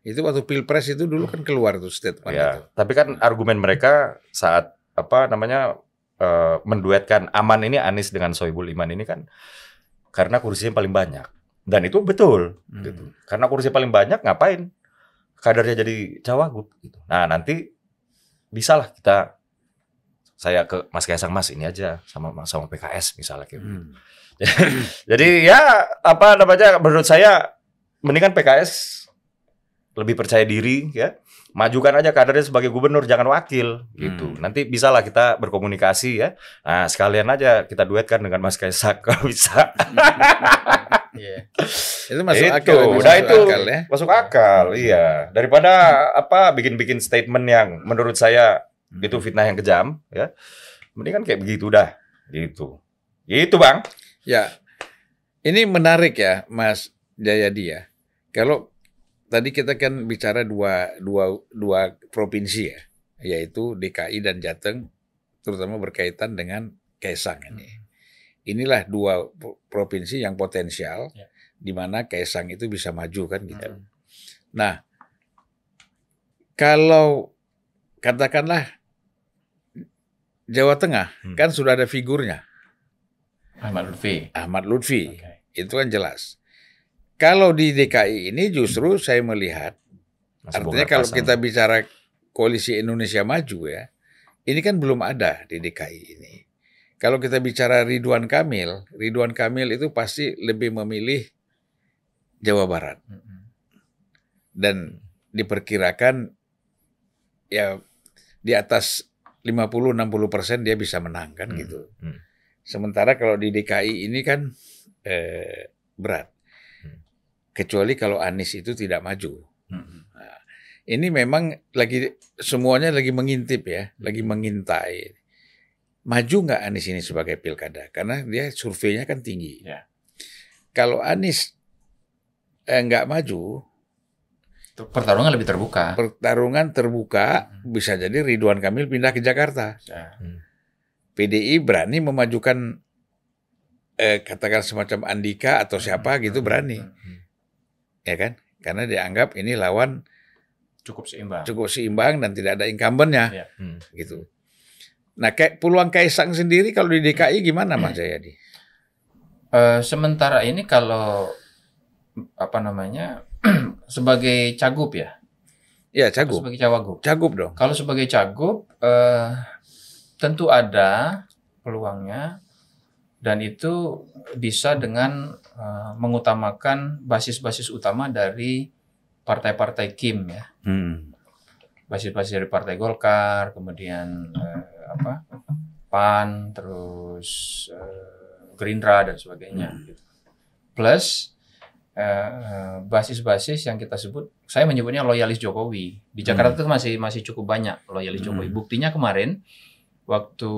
[SPEAKER 4] Itu waktu pilpres itu dulu
[SPEAKER 2] kan keluar tuh statement ya, itu. Tapi kan argumen mereka saat apa namanya uh, menduetkan Aman ini Anies dengan Soebul Iman ini kan karena kursinya paling banyak. Dan itu betul. Gitu. Hmm. Gitu. Karena kursi paling banyak ngapain? Kadernya jadi cawagup. Gitu. Nah nanti bisalah kita saya ke Mas Kaisang Mas ini aja sama sama PKS misalnya gitu. Hmm. *laughs* Jadi ya apa namanya menurut saya mendingan PKS lebih percaya diri ya. Majukan aja kadernya sebagai gubernur jangan wakil gitu. Hmm. Nanti bisalah kita berkomunikasi ya. Nah, sekalian aja kita duetkan dengan Mas Kaisang *laughs* kalau bisa. *laughs* Iya. Itu masuk itu, akal. Masuk nah itu akal ya. Masuk akal, iya. Daripada apa bikin-bikin statement yang menurut saya hmm. itu fitnah yang kejam, ya. Mendingan kayak begitu dah. Gitu. Ya itu, Bang. Ya. Ini menarik
[SPEAKER 4] ya, Mas Jayadi ya. Kalau tadi kita kan bicara dua dua dua provinsi ya, yaitu DKI dan Jateng terutama berkaitan dengan Kaisang ini. Hmm inilah dua provinsi yang potensial ya. di mana Kaisang itu bisa maju kan gitu. Hmm. Nah, kalau katakanlah Jawa Tengah hmm. kan sudah ada figurnya. Ahmad Lutfi. Ahmad Lutfi. Okay. Itu kan jelas. Kalau di DKI ini justru hmm. saya melihat Masa artinya kalau kita bicara koalisi Indonesia Maju ya, ini kan belum ada di DKI ini. Kalau kita bicara Ridwan Kamil, Ridwan Kamil itu pasti lebih memilih Jawa Barat. Dan diperkirakan ya di atas 50-60 persen dia bisa menang kan gitu. Mm. Sementara kalau di DKI ini kan eh, berat. Mm. Kecuali kalau Anies itu tidak maju. Nah, ini memang lagi semuanya lagi mengintip ya, lagi mengintai maju nggak Anies ini sebagai pilkada? Karena dia surveinya kan tinggi. Ya. Kalau Anies eh, maju, pertarungan lebih terbuka. Pertarungan terbuka hmm. bisa jadi Ridwan Kamil pindah ke Jakarta. Ya. Hmm. PDI berani memajukan eh, katakan semacam Andika atau hmm. siapa gitu hmm. gitu berani, hmm. ya kan? Karena dianggap ini lawan cukup seimbang, cukup seimbang dan tidak ada incumbentnya, ya. hmm. gitu. Nah, kayak peluang Kaisang
[SPEAKER 1] sendiri kalau di DKI gimana Mas Jayadi? Uh, sementara ini kalau apa namanya *clears throat* sebagai cagup ya? Ya cagup. sebagai cawagup. Cagup dong. Kalau sebagai cagup uh, tentu ada peluangnya dan itu bisa dengan uh, mengutamakan basis-basis utama dari partai-partai Kim ya. Hmm basis-basis dari Partai Golkar, kemudian eh, apa PAN, terus eh, Gerindra dan sebagainya. Hmm. Gitu. Plus eh, basis-basis eh, yang kita sebut, saya menyebutnya loyalis Jokowi di hmm. Jakarta hmm. itu masih masih cukup banyak loyalis hmm. Jokowi. Buktinya kemarin waktu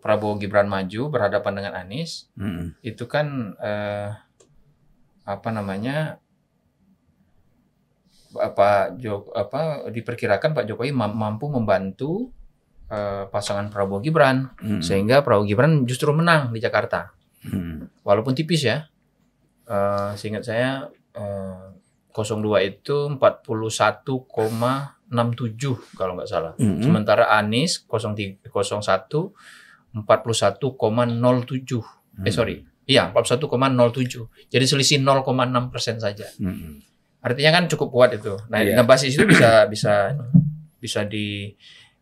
[SPEAKER 1] Prabowo Gibran maju berhadapan dengan Anies, hmm. itu kan eh, apa namanya Pak Jok apa diperkirakan Pak Jokowi mampu membantu uh, pasangan Prabowo Gibran hmm. sehingga Prabowo Gibran justru menang di Jakarta. Hmm. Walaupun tipis ya. Uh, seingat saya uh, eh, 02 itu 41,67 kalau nggak salah. Hmm. Sementara Anies 01 41,07. Hmm. Eh sorry, Iya, 41,07. Jadi selisih 0,6 persen saja. -hmm artinya kan cukup kuat itu nah yeah. Iya. basis itu bisa bisa bisa di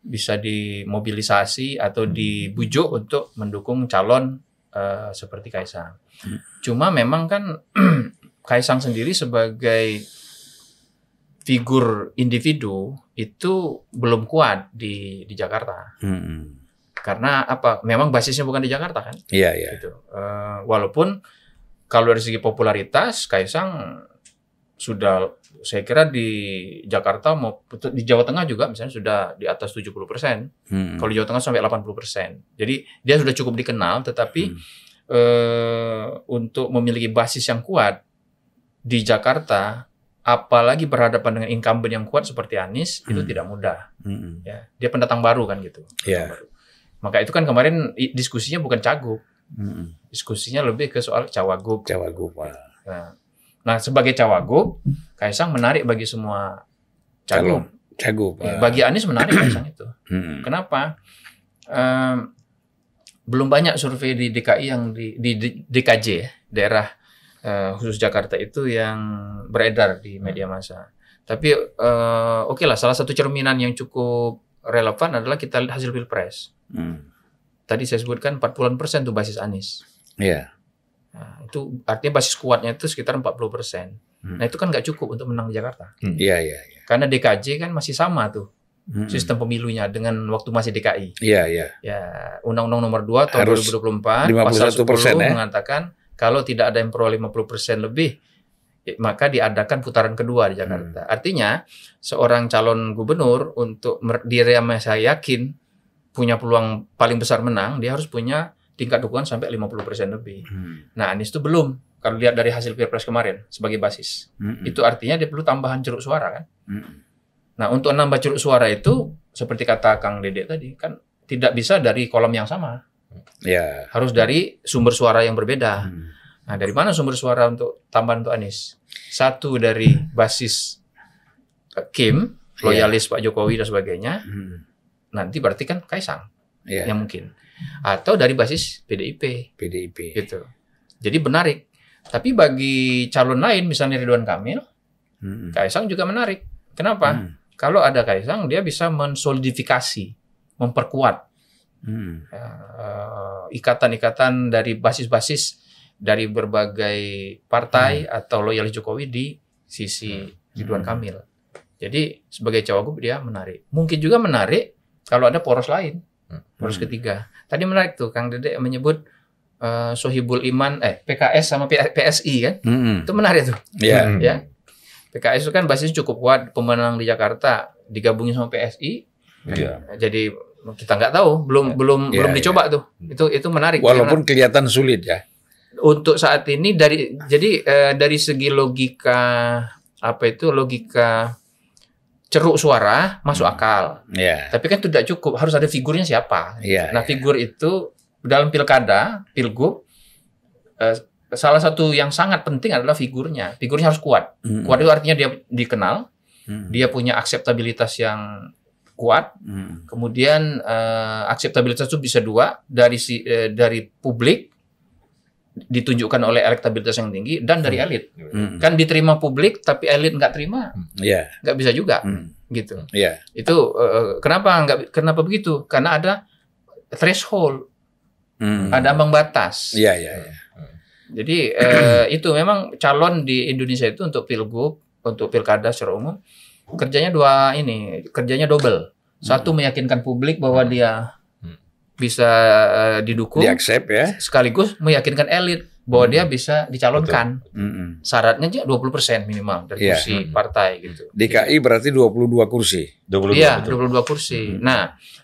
[SPEAKER 1] bisa dimobilisasi atau hmm. dibujuk untuk mendukung calon uh, seperti Kaisang. Hmm. Cuma memang kan *clears throat* Kaisang sendiri sebagai figur individu itu belum kuat di di Jakarta. Hmm. Karena apa? Memang basisnya bukan di Jakarta kan? Iya yeah, iya. Yeah. Gitu. Uh, walaupun kalau dari segi popularitas Kaisang sudah saya kira di Jakarta mau di Jawa Tengah juga misalnya sudah di atas 70 persen. Hmm. Kalau di Jawa Tengah sampai 80 persen. Jadi dia sudah cukup dikenal, tetapi hmm. eh, untuk memiliki basis yang kuat di Jakarta, apalagi berhadapan dengan incumbent yang kuat seperti Anies hmm. itu tidak mudah. Hmm. Ya, dia pendatang baru kan gitu. Yeah. Baru. Maka itu kan kemarin diskusinya bukan cagup, hmm. diskusinya lebih ke soal cawagup. Cawagup. Nah, Nah, sebagai cawagup, Kaisang menarik bagi semua cagup. Cagup. Iya, ya. Bagi Anies menarik *clears throat* Kaisang itu. Hmm. Kenapa? Um, belum banyak survei di DKI yang di, di, di DKJ ya, daerah uh, khusus Jakarta itu yang beredar di media massa. Tapi uh, oke okay lah, salah satu cerminan yang cukup relevan adalah kita lihat hasil pilpres. Hmm. Tadi saya sebutkan 40 persen tuh basis Anies. Iya. Yeah. Nah, itu artinya basis kuatnya itu sekitar 40 persen. Hmm. Nah itu kan nggak cukup untuk menang di Jakarta. Iya hmm. iya. Ya, Karena DKJ kan masih sama tuh hmm. sistem pemilunya dengan waktu masih DKI. Iya iya. Ya Undang-Undang Nomor 2 tahun Harus 2024 pasal 10 persen, ya? mengatakan kalau tidak ada yang peroleh 50 persen lebih ya, maka diadakan putaran kedua di Jakarta. Hmm. Artinya seorang calon gubernur untuk diri yang saya yakin punya peluang paling besar menang, dia harus punya tingkat dukungan sampai 50% lebih. Hmm. Nah, Anies itu belum kalau lihat dari hasil Pilpres kemarin sebagai basis. Hmm. Itu artinya dia perlu tambahan ceruk suara kan? Hmm. Nah, untuk nambah ceruk suara itu seperti kata Kang Dedek tadi kan tidak bisa dari kolom yang sama. yeah. Harus dari sumber suara yang berbeda. Hmm. Nah, dari mana sumber suara untuk tambahan untuk Anies? Satu dari basis eh, Kim, ya. loyalis yeah. Pak Jokowi dan sebagainya. Hmm. Nanti berarti kan Kaisang. Iya. ya yang mungkin atau dari basis PDIP. PDIP. Gitu. Jadi menarik. Tapi bagi calon lain misalnya Ridwan Kamil, hmm. Kaisang juga menarik. Kenapa? Hmm. Kalau ada Kaisang dia bisa mensolidifikasi, memperkuat hmm. uh, ikatan-ikatan dari basis-basis dari berbagai partai hmm. atau loyalis Jokowi di sisi hmm. Ridwan mm. Kamil. Jadi sebagai cawagup dia menarik. Mungkin juga menarik kalau ada poros lain poros hmm. ketiga. Tadi menarik tuh Kang Dedek menyebut uh, Sohibul Iman eh PKS sama PSI kan. Hmm. Itu menarik tuh. Iya. Yeah. Ya. Hmm. PKS itu kan basis cukup kuat pemenang di Jakarta digabungin sama PSI. Yeah. Jadi kita nggak tahu, belum yeah. belum yeah, belum iya. dicoba tuh. Hmm. Itu itu menarik. Walaupun
[SPEAKER 4] kelihatan sulit ya.
[SPEAKER 1] Untuk saat ini dari jadi uh, dari segi logika apa itu logika ceruk suara masuk hmm. akal. Yeah. Tapi kan itu tidak cukup, harus ada figurnya siapa. Yeah, nah, yeah. figur itu dalam pilkada, pilgub, eh, salah satu yang sangat penting adalah figurnya. Figurnya harus kuat. Mm -hmm. Kuat itu artinya dia dikenal, -hmm. dia punya akseptabilitas yang kuat. -hmm. Kemudian eh, akseptabilitas itu bisa dua dari si, eh, dari publik ditunjukkan oleh elektabilitas yang tinggi dan dari hmm. elit hmm. kan diterima publik tapi elit nggak terima yeah. nggak bisa juga hmm. gitu yeah. itu uh, kenapa nggak kenapa begitu karena ada threshold hmm. ada ambang batas yeah, yeah, yeah. jadi uh, itu memang calon di Indonesia itu untuk pilgub untuk pilkada secara umum kerjanya dua ini kerjanya double satu hmm. meyakinkan publik bahwa dia bisa eh, didukung, didukung, accept, ya. Sekaligus meyakinkan elit bahwa -hmm. dia bisa dicalonkan. Mm -hmm. Syaratnya aja 20% minimal dari yeah. kursi -hmm. partai hmm. gitu. DKI
[SPEAKER 4] gitu. berarti 22 kursi.
[SPEAKER 1] 22 Iya, 22 kursi. Mm -hmm. Nah,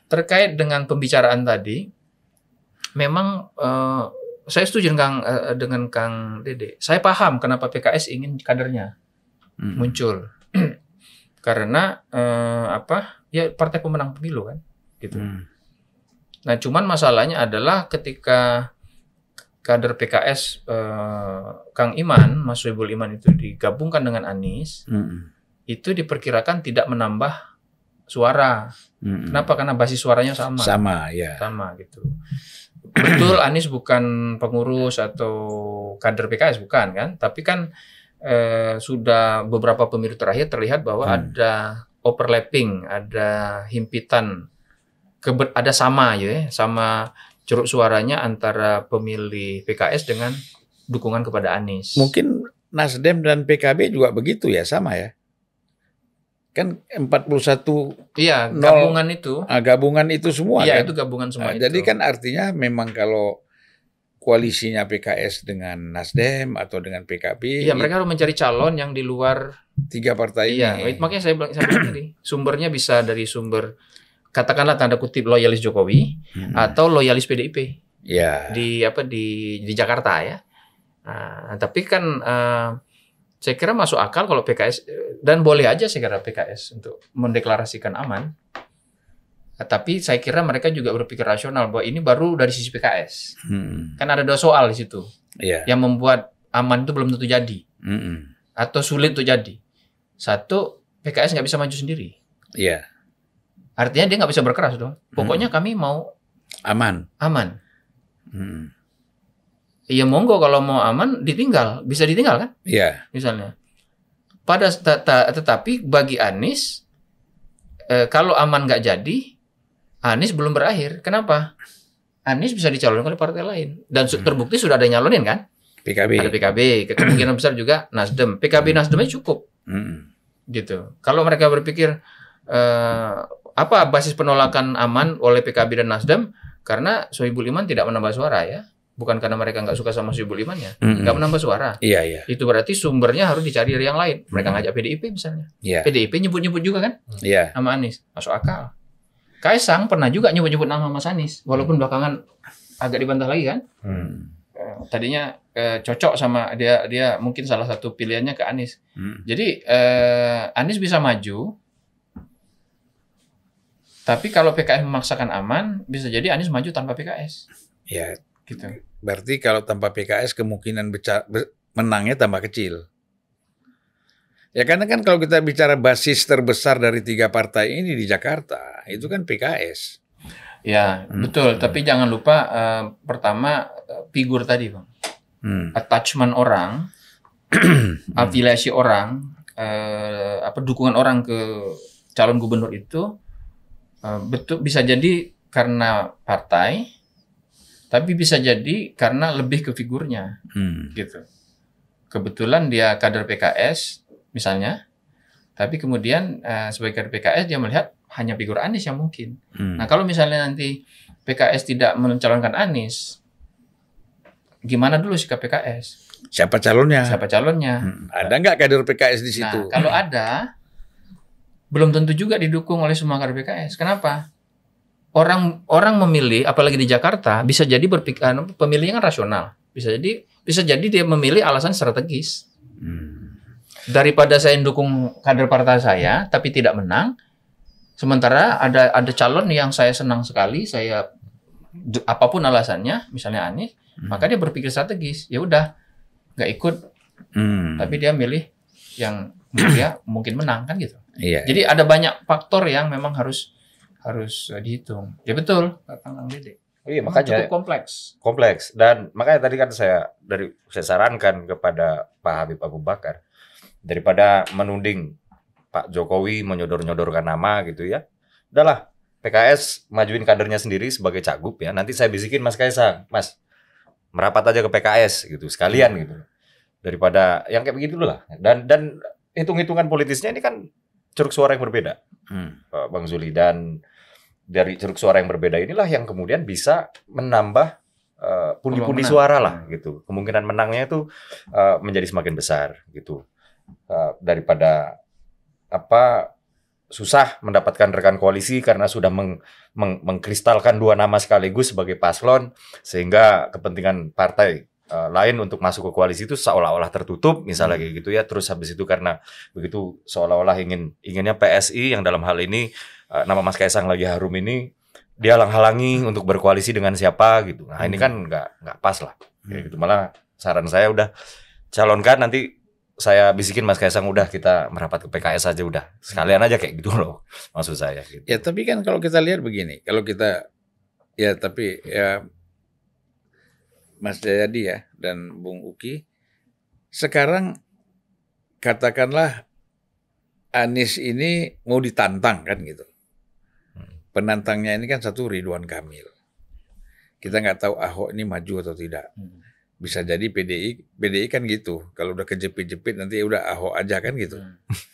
[SPEAKER 1] terkait dengan pembicaraan tadi memang uh, saya setuju dengan Kang uh, dengan Kang Dede. Saya paham kenapa PKS ingin kadernya -hmm. muncul. *clears throat* Karena uh, apa? Ya partai pemenang pemilu kan gitu. Mm. Nah, cuman masalahnya adalah ketika kader PKS eh, Kang Iman, Mas Soebul Iman itu digabungkan dengan Anies, mm -hmm. itu diperkirakan tidak menambah suara.
[SPEAKER 5] Mm -hmm. Kenapa? Karena
[SPEAKER 1] basis suaranya sama. Sama, ya. Sama gitu. Betul Anies bukan pengurus atau kader PKS bukan kan, tapi kan eh, sudah beberapa pemilu terakhir terlihat bahwa hmm. ada overlapping, ada himpitan keber, ada sama ya, sama ceruk suaranya antara pemilih PKS dengan dukungan kepada Anies. Mungkin Nasdem dan PKB juga begitu ya, sama ya. Kan 41
[SPEAKER 4] Iya, gabungan 0, itu. Ah, gabungan itu semua Iya, kan? itu gabungan semua nah, itu. Jadi kan artinya memang kalau koalisinya PKS dengan Nasdem atau dengan PKB. Iya, mereka
[SPEAKER 1] harus mencari calon yang di luar tiga partai iya, ini. makanya saya bilang, saya sumbernya bisa dari sumber katakanlah tanda kutip loyalis Jokowi hmm. atau loyalis PDIP yeah. di apa di di Jakarta ya. Nah, tapi kan uh, saya kira masuk akal kalau PKS dan boleh aja saya kira PKS untuk mendeklarasikan aman. Eh, tapi saya kira mereka juga berpikir rasional bahwa ini baru dari sisi PKS. Hmm. Kan ada dua soal di situ yeah. yang membuat aman itu belum tentu jadi mm -mm. atau sulit untuk jadi. Satu PKS nggak bisa maju sendiri. Yeah. Artinya dia nggak bisa berkeras dong. Hmm. Pokoknya hmm. kami mau aman. Aman. Hmm. Ya monggo kalau mau aman ditinggal, bisa ditinggal kan? Iya. Yeah. Misalnya. Pada tetapi bagi Anies eh, kalau aman nggak jadi, Anies belum berakhir. Kenapa? Anies bisa dicalonkan oleh partai lain dan hmm. terbukti sudah ada nyalonin kan? PKB. Ada PKB, kemungkinan besar juga Nasdem. PKB hmm. Nasdemnya cukup. Hmm. Gitu. Kalau mereka berpikir eh, apa basis penolakan aman oleh PKB dan Nasdem? Karena Sohibul Iman tidak menambah suara ya. Bukan karena mereka nggak suka sama Soebul Iman ya. Mm-hmm. menambah suara. Iya, iya. Itu berarti sumbernya harus dicari dari yang lain. Mereka mm-hmm. ngajak PDIP misalnya. Yeah. PDIP nyebut-nyebut juga kan? Iya. Yeah. sama Anies. Masuk akal. Kaisang pernah juga nyebut-nyebut nama Mas Anies. Walaupun belakangan agak dibantah lagi kan. Mm tadinya eh, cocok sama dia dia mungkin salah satu pilihannya ke Anies. Hmm. Jadi eh, Anies bisa maju tapi kalau PKS memaksakan aman, bisa jadi Anies maju tanpa PKS.
[SPEAKER 4] Ya, gitu. Berarti kalau tanpa PKS kemungkinan menangnya tambah kecil. Ya karena kan kalau kita bicara basis terbesar dari tiga partai ini
[SPEAKER 1] di Jakarta, itu kan PKS. Ya, hmm. betul. Hmm. Tapi jangan lupa uh, pertama eh, figur tadi, Bang. Hmm. Attachment orang, hmm. afiliasi orang, uh, apa dukungan orang ke calon gubernur itu Eh, betul bisa jadi karena partai tapi bisa jadi karena lebih ke figurnya hmm. gitu kebetulan dia kader PKS misalnya tapi kemudian uh, sebagai kader PKS dia melihat hanya figur Anies yang mungkin hmm. nah kalau misalnya nanti PKS tidak mencalonkan Anies gimana dulu sikap PKS siapa calonnya siapa calonnya hmm. ada nggak kader PKS di situ nah, kalau ada belum tentu juga didukung oleh semua kader PKS. Kenapa? Orang orang memilih, apalagi di Jakarta, bisa jadi berpikiran pemilihnya kan rasional. Bisa jadi bisa jadi dia memilih alasan strategis. Hmm. Daripada saya mendukung kader partai saya tapi tidak menang, sementara ada ada calon yang saya senang sekali, saya apapun alasannya, misalnya Anies, hmm. maka dia berpikir strategis. Ya udah, nggak ikut.
[SPEAKER 5] Hmm. Tapi
[SPEAKER 1] dia milih yang dia mungkin menang kan gitu. Iya, iya. Jadi ada banyak faktor yang memang harus harus dihitung. Ya betul, kata Kang Dede. Oh iya, makanya cukup
[SPEAKER 2] kompleks. Kompleks dan makanya tadi kan saya dari saya sarankan kepada Pak Habib Abu Bakar daripada menuding Pak Jokowi menyodor-nyodorkan nama gitu ya. Udahlah, PKS majuin kadernya sendiri sebagai cagup ya. Nanti saya bisikin Mas Kaisang, Mas merapat aja ke PKS gitu sekalian gitu. Daripada yang kayak begitu lah. Dan dan hitung-hitungan politisnya ini kan ceruk suara yang berbeda, hmm. Eh, Bang Zuli dan dari ceruk suara yang berbeda inilah yang kemudian bisa menambah eh, pundi-pundi uh, suara lah gitu. Kemungkinan menangnya itu uh, menjadi semakin besar gitu uh, daripada apa susah mendapatkan rekan koalisi karena sudah meng, meng, mengkristalkan dua nama sekaligus sebagai paslon sehingga kepentingan partai Eh, lain untuk masuk ke koalisi itu seolah-olah tertutup misalnya hmm. kayak gitu ya terus habis itu karena begitu seolah-olah ingin inginnya PSI yang dalam hal ini uh, nama Mas Kaisang lagi harum ini dia halang-halangi hmm. untuk berkoalisi dengan siapa gitu nah ini hmm. kan nggak nggak pas lah kayak gitu malah saran saya udah calonkan nanti saya bisikin Mas Kaisang udah kita merapat ke PKS aja udah sekalian aja kayak gitu loh maksud saya gitu. ya tapi kan kalau kita lihat begini kalau kita ya tapi ya
[SPEAKER 4] Mas Jayadi ya dan Bung Uki. Sekarang katakanlah Anies ini mau ditantang kan gitu. Hmm. Penantangnya ini kan satu Ridwan Kamil. Kita nggak tahu Ahok ini maju atau tidak. Hmm. Bisa jadi PDI, PDI kan gitu. Kalau udah kejepit-jepit nanti ya udah Ahok aja kan gitu. Hmm. *laughs*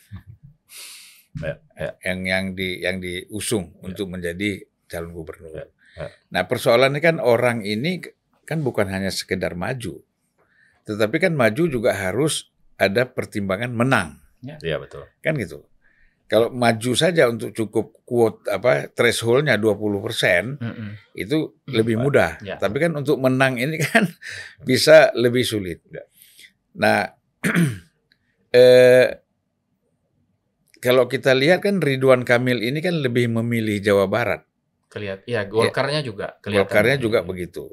[SPEAKER 4] Ya, ya. yang yang di yang diusung untuk menjadi calon gubernur. Nah persoalannya kan orang ini kan bukan hanya sekedar maju, tetapi kan maju juga harus ada pertimbangan menang.
[SPEAKER 5] Ya. Iya betul.
[SPEAKER 4] Kan gitu. Kalau maju saja untuk cukup kuot apa thresholdnya 20 persen mm -mm. itu lebih iya. mudah. Ya. Tapi kan untuk menang ini kan *laughs* bisa lebih sulit. Ya. Nah, *clears throat* eh, kalau kita lihat kan Ridwan Kamil ini kan lebih memilih Jawa Barat. Kelihatan,
[SPEAKER 1] iya Golkarnya ya, juga. Golkarnya juga
[SPEAKER 4] begitu.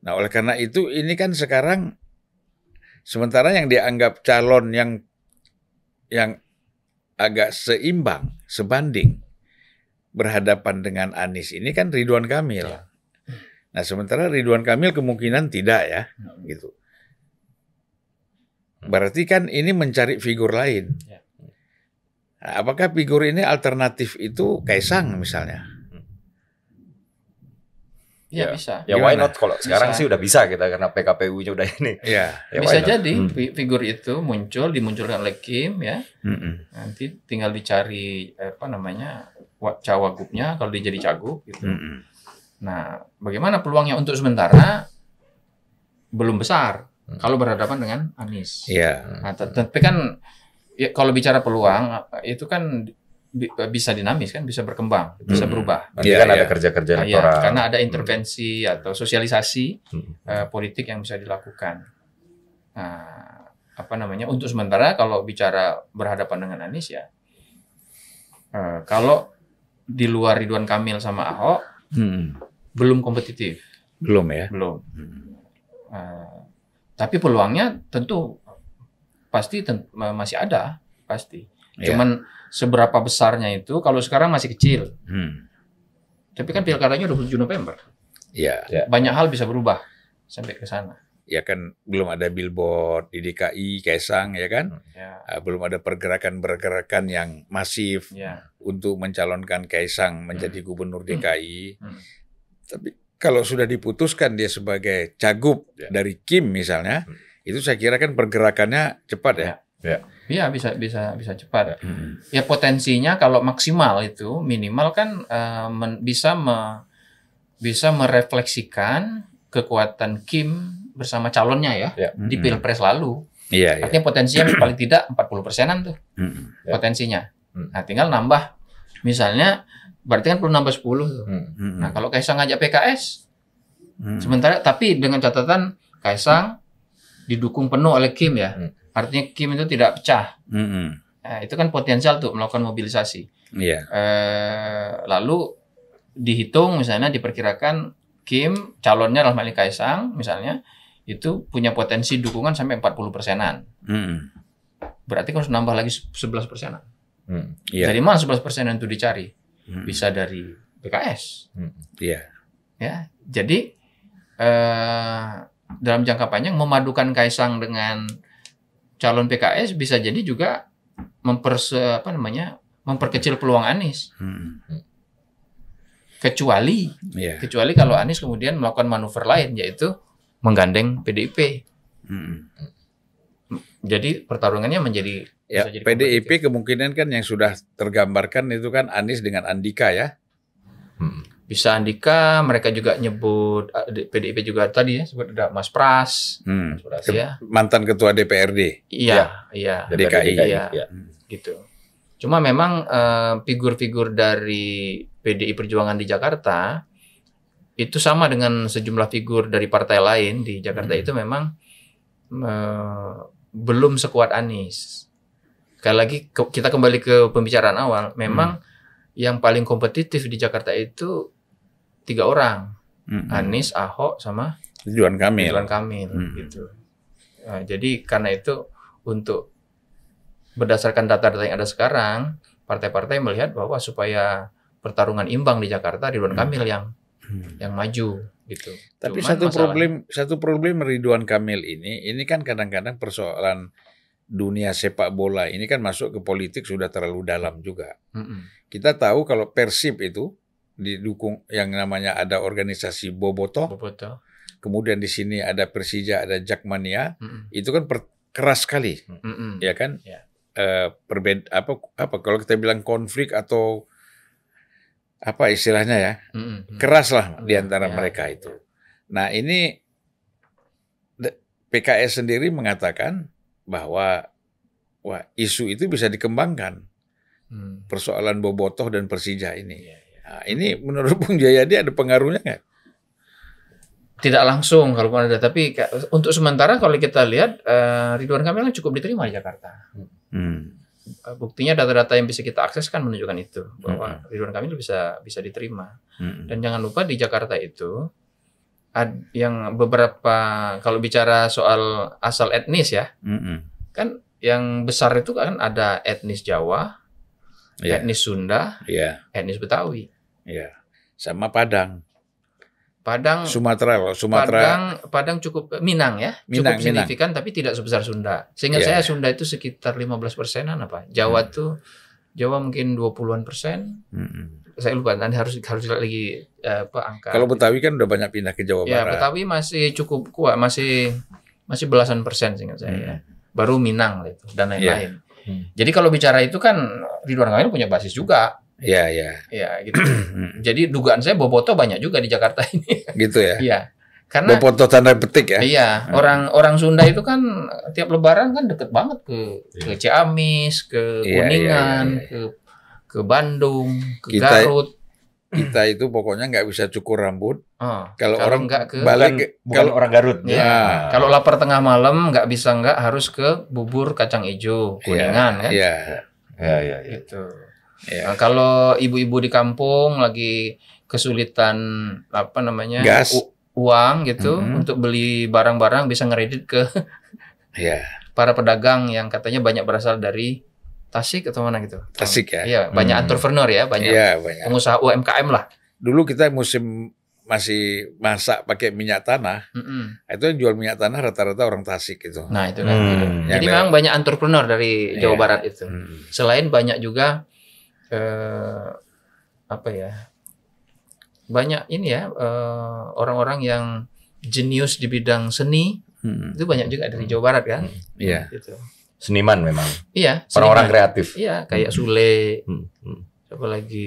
[SPEAKER 4] Nah, oleh karena itu ini kan sekarang sementara yang dianggap calon yang yang agak seimbang, sebanding berhadapan dengan Anies ini kan Ridwan Kamil. Ya. Nah, sementara Ridwan Kamil kemungkinan tidak ya, hmm. gitu. Berarti kan ini mencari figur lain. Iya. Nah, apakah figur ini alternatif itu
[SPEAKER 2] Kaisang misalnya? Iya ya. bisa. Ya Gimana? why not kalau sekarang bisa. sih udah bisa kita karena PKPU-nya udah ini. *laughs* Iya. Ya, bisa jadi hmm. figur itu muncul
[SPEAKER 1] dimunculkan oleh Kim ya. Hmm -mm. Nanti tinggal dicari apa namanya cawagupnya kalau dia jadi cagup gitu. Hmm -mm. Nah bagaimana peluangnya untuk sementara belum besar hmm. kalau berhadapan dengan Anies. Iya. Yeah. Nah, tapi kan ya, kalau bicara peluang itu kan bisa dinamis kan bisa berkembang bisa hmm. berubah Berarti iya, kan ya. ada iya. kerja-kerja nah, ya, karena ada hmm. intervensi hmm. atau sosialisasi hmm. uh, politik yang bisa dilakukan nah, apa namanya untuk sementara kalau bicara berhadapan dengan Anies ya uh, kalau di luar Ridwan Kamil sama Ahok hmm. belum kompetitif belum ya belum hmm. uh, tapi peluangnya tentu pasti ten masih ada pasti Yeah. Cuman seberapa besarnya itu kalau sekarang masih kecil. Hmm. Tapi kan pilkadanya 27 November. Iya. Yeah. Banyak hal bisa berubah
[SPEAKER 4] sampai ke sana. Ya kan belum ada billboard di DKI, Kaisang ya kan. Hmm, ya. Ah, belum ada pergerakan-pergerakan yang masif ya. untuk mencalonkan Kaisang menjadi hmm. gubernur DKI. Hmm. hmm. Tapi kalau sudah diputuskan dia sebagai cagup ya. dari Kim misalnya, hmm. itu saya kira kan pergerakannya cepat ya. ya.
[SPEAKER 1] ya Iya bisa bisa bisa cepat. Hmm. Ya potensinya kalau maksimal itu minimal kan uh, men, bisa me, bisa merefleksikan kekuatan Kim bersama calonnya ya, ya. di hmm. pilpres lalu. Iya, iya. Artinya potensinya *clears throat* paling tidak 40 persenan tuh hmm. potensinya. Hmm. Nah tinggal nambah misalnya berarti kan perlu nambah 10 tuh. Hmm. Nah kalau Kaisang ngajak PKS hmm. sementara tapi dengan catatan Kaisang didukung penuh oleh Kim ya. Hmm. Artinya Kim itu tidak pecah. Mm -hmm. nah, itu kan potensial tuh melakukan mobilisasi. Yeah. Eh, lalu dihitung misalnya diperkirakan Kim calonnya dalam Kaisang misalnya itu punya potensi dukungan sampai 40 persenan. Mm Berarti kan harus nambah lagi 11 persenan. Mm, yeah. Dari mana 11 persenan itu dicari? Mm. Bisa dari PKS. Iya. Mm, yeah. Ya, jadi eh, dalam jangka panjang memadukan Kaisang dengan calon PKS bisa jadi juga mempers apa namanya memperkecil peluang Anies. Hmm. Kecuali yeah. kecuali kalau Anies kemudian melakukan manuver lain yaitu menggandeng PDIP. Hmm. Jadi pertarungannya
[SPEAKER 4] menjadi ya, jadi PDIP kemungkinan kan yang sudah tergambarkan itu kan Anies dengan Andika
[SPEAKER 1] ya. Hmm bisa Andika, mereka juga nyebut PDIP ah, juga tadi ya sebut ada Mas Pras, hmm. Mas Pras ya.
[SPEAKER 4] mantan ketua DPRD. Iya, iya. DKI. Iya, ya. gitu.
[SPEAKER 1] Cuma memang eh, figur-figur uh, dari PDI Perjuangan di Jakarta itu sama dengan sejumlah figur dari partai lain di Jakarta hmm. itu memang uh, belum sekuat Anies. Sekali lagi ke, kita kembali ke pembicaraan awal, memang hmm. yang paling kompetitif di Jakarta itu tiga orang.
[SPEAKER 4] Mm -hmm. Anies,
[SPEAKER 1] Ahok sama
[SPEAKER 4] Ridwan Kamil. Ridwan
[SPEAKER 1] Kamil mm -hmm. gitu. Nah, jadi karena itu untuk berdasarkan data-data yang ada sekarang, partai-partai melihat bahwa supaya pertarungan imbang di Jakarta Ridwan hmm. Kamil yang hmm. yang maju gitu. Tapi Cuman satu masalah.
[SPEAKER 4] problem satu problem Ridwan Kamil ini ini kan kadang-kadang persoalan dunia sepak bola ini kan masuk ke politik sudah terlalu dalam juga. Hmm. Kita tahu kalau Persib itu didukung yang namanya ada organisasi Boboto. Boboto. Kemudian di sini ada Persija, ada Jakmania. Mm -mm. Itu kan keras sekali. Mm -mm. Ya kan? Yeah. Ya. Uh, perbed apa apa kalau kita bilang konflik atau apa istilahnya ya? Mm -mm. Keras mm -mm. di antara yeah. mereka itu. Nah, ini PKS sendiri mengatakan bahwa wah isu itu bisa dikembangkan. Hmm. Persoalan Bobotoh dan Persija ini.
[SPEAKER 1] Yeah Nah, ini menurut Bung Jayadi ada pengaruhnya nggak? Tidak langsung kalau ada, tapi untuk sementara kalau kita lihat eh, Ridwan Kamil kan cukup diterima di Jakarta. Hmm. Eh, buktinya data-data yang bisa kita akses kan menunjukkan itu bahwa hmm. Ridwan Kamil bisa bisa diterima. Hmm. Dan jangan lupa di Jakarta itu yang beberapa kalau bicara soal asal etnis ya -hmm. kan yang besar itu kan ada etnis Jawa, yeah. etnis Sunda, yeah. etnis Betawi. Ya, sama Padang. Padang
[SPEAKER 4] Sumatera Sumatera. Padang
[SPEAKER 1] Padang cukup eh, Minang ya, Minang, cukup signifikan Minang. tapi tidak sebesar Sunda. Sehingga iya. yeah. saya Sunda itu sekitar 15 persenan apa? Jawa hmm. tuh Jawa mungkin 20-an persen. Hmm. Saya lupa nanti harus harus lagi eh, apa angka. Kalau
[SPEAKER 4] Betawi kan udah banyak pindah ke Jawa ya, Barat. Ya, Betawi
[SPEAKER 1] masih cukup kuat, masih masih belasan persen sehingga saya ya. hmm. ya. Baru Minang gitu dan lain-lain. Yeah. Hmm. Jadi kalau bicara itu kan Ridwan Kamil punya basis juga Iya, iya. Iya, *clears throat* gitu. Jadi dugaan saya boboto banyak juga di Jakarta ini.
[SPEAKER 4] gitu ya. Iya. Karena boboto tanda petik ya. Iya, orang hmm. orang
[SPEAKER 1] orang Sunda itu kan tiap lebaran kan deket banget ke ya. ke Ciamis, ke ya, Kuningan, ya, ya, ya. ke iya. ke Bandung, ke kita, Garut.
[SPEAKER 4] Kita itu pokoknya nggak bisa cukur rambut. Oh, kalau, orang nggak ke balik bukan, kalau orang Garut. Ya. ya. Kalau
[SPEAKER 1] lapar tengah malam nggak bisa nggak harus ke bubur kacang hijau iya. Kuningan ya, kan. Iya.
[SPEAKER 5] Ya, ya, ya. Gitu ya
[SPEAKER 1] kalau ibu-ibu di kampung lagi kesulitan apa namanya Gas. uang gitu mm -hmm. untuk beli barang-barang bisa ngeredit ke yeah. *laughs* para pedagang yang katanya banyak berasal dari Tasik atau mana gitu.
[SPEAKER 4] Tasik ya. Iya, banyak hmm. entrepreneur ya, banyak, yeah, banyak pengusaha UMKM lah. Dulu kita musim masih masak pakai minyak tanah, mm-hmm. itu yang jual minyak tanah rata-rata orang Tasik itu. Nah itu kan. Hmm. Jadi memang
[SPEAKER 1] banyak entrepreneur dari Jawa yeah. Barat itu. Hmm. Selain banyak juga eh, apa ya banyak ini ya orang eh, orang-orang yang jenius di bidang seni hmm. itu banyak juga dari Jawa Barat kan
[SPEAKER 2] iya hmm. gitu. seniman memang iya orang-orang kreatif iya hmm. kayak Sule hmm. Hmm. apa lagi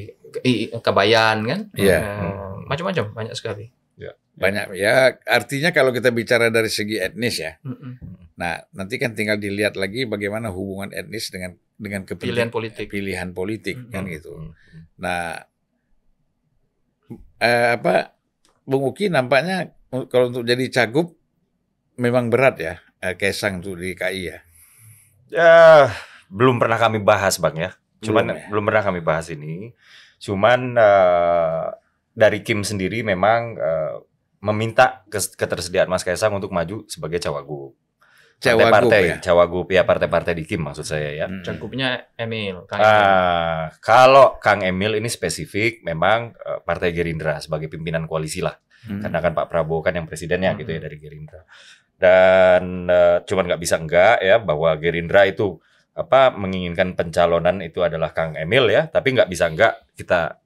[SPEAKER 1] Kabayan kan iya yeah. hmm. macam-macam banyak sekali iya. banyak ya artinya
[SPEAKER 4] kalau kita bicara dari segi etnis ya mm -mm. Nah, nanti kan tinggal dilihat lagi bagaimana hubungan etnis dengan dengan pilihan politik, pilihan politik mm -hmm. kan gitu. Nah, eh, apa Bung Uki nampaknya kalau untuk jadi
[SPEAKER 2] cagup memang berat ya eh, Kaisang tuh di KI ya. Ya, belum pernah kami bahas Bang ya. Cuman belum, ya? belum pernah kami bahas ini. Cuman eh, dari Kim sendiri memang eh, meminta ketersediaan Mas Kaisang untuk maju sebagai cawagup cawagup partai ya? cawagup ya? ya partai-partai di Kim maksud saya ya. Hmm.
[SPEAKER 1] Cukupnya Emil. Kang
[SPEAKER 2] Uh, kalau Kang Emil ini spesifik memang eh, Partai Gerindra sebagai pimpinan koalisi lah. Hmm. Karena kan Pak Prabowo kan yang presidennya hmm. gitu ya dari Gerindra. Dan uh, cuman nggak bisa enggak ya bahwa Gerindra itu apa menginginkan pencalonan itu adalah Kang Emil ya, tapi nggak bisa enggak kita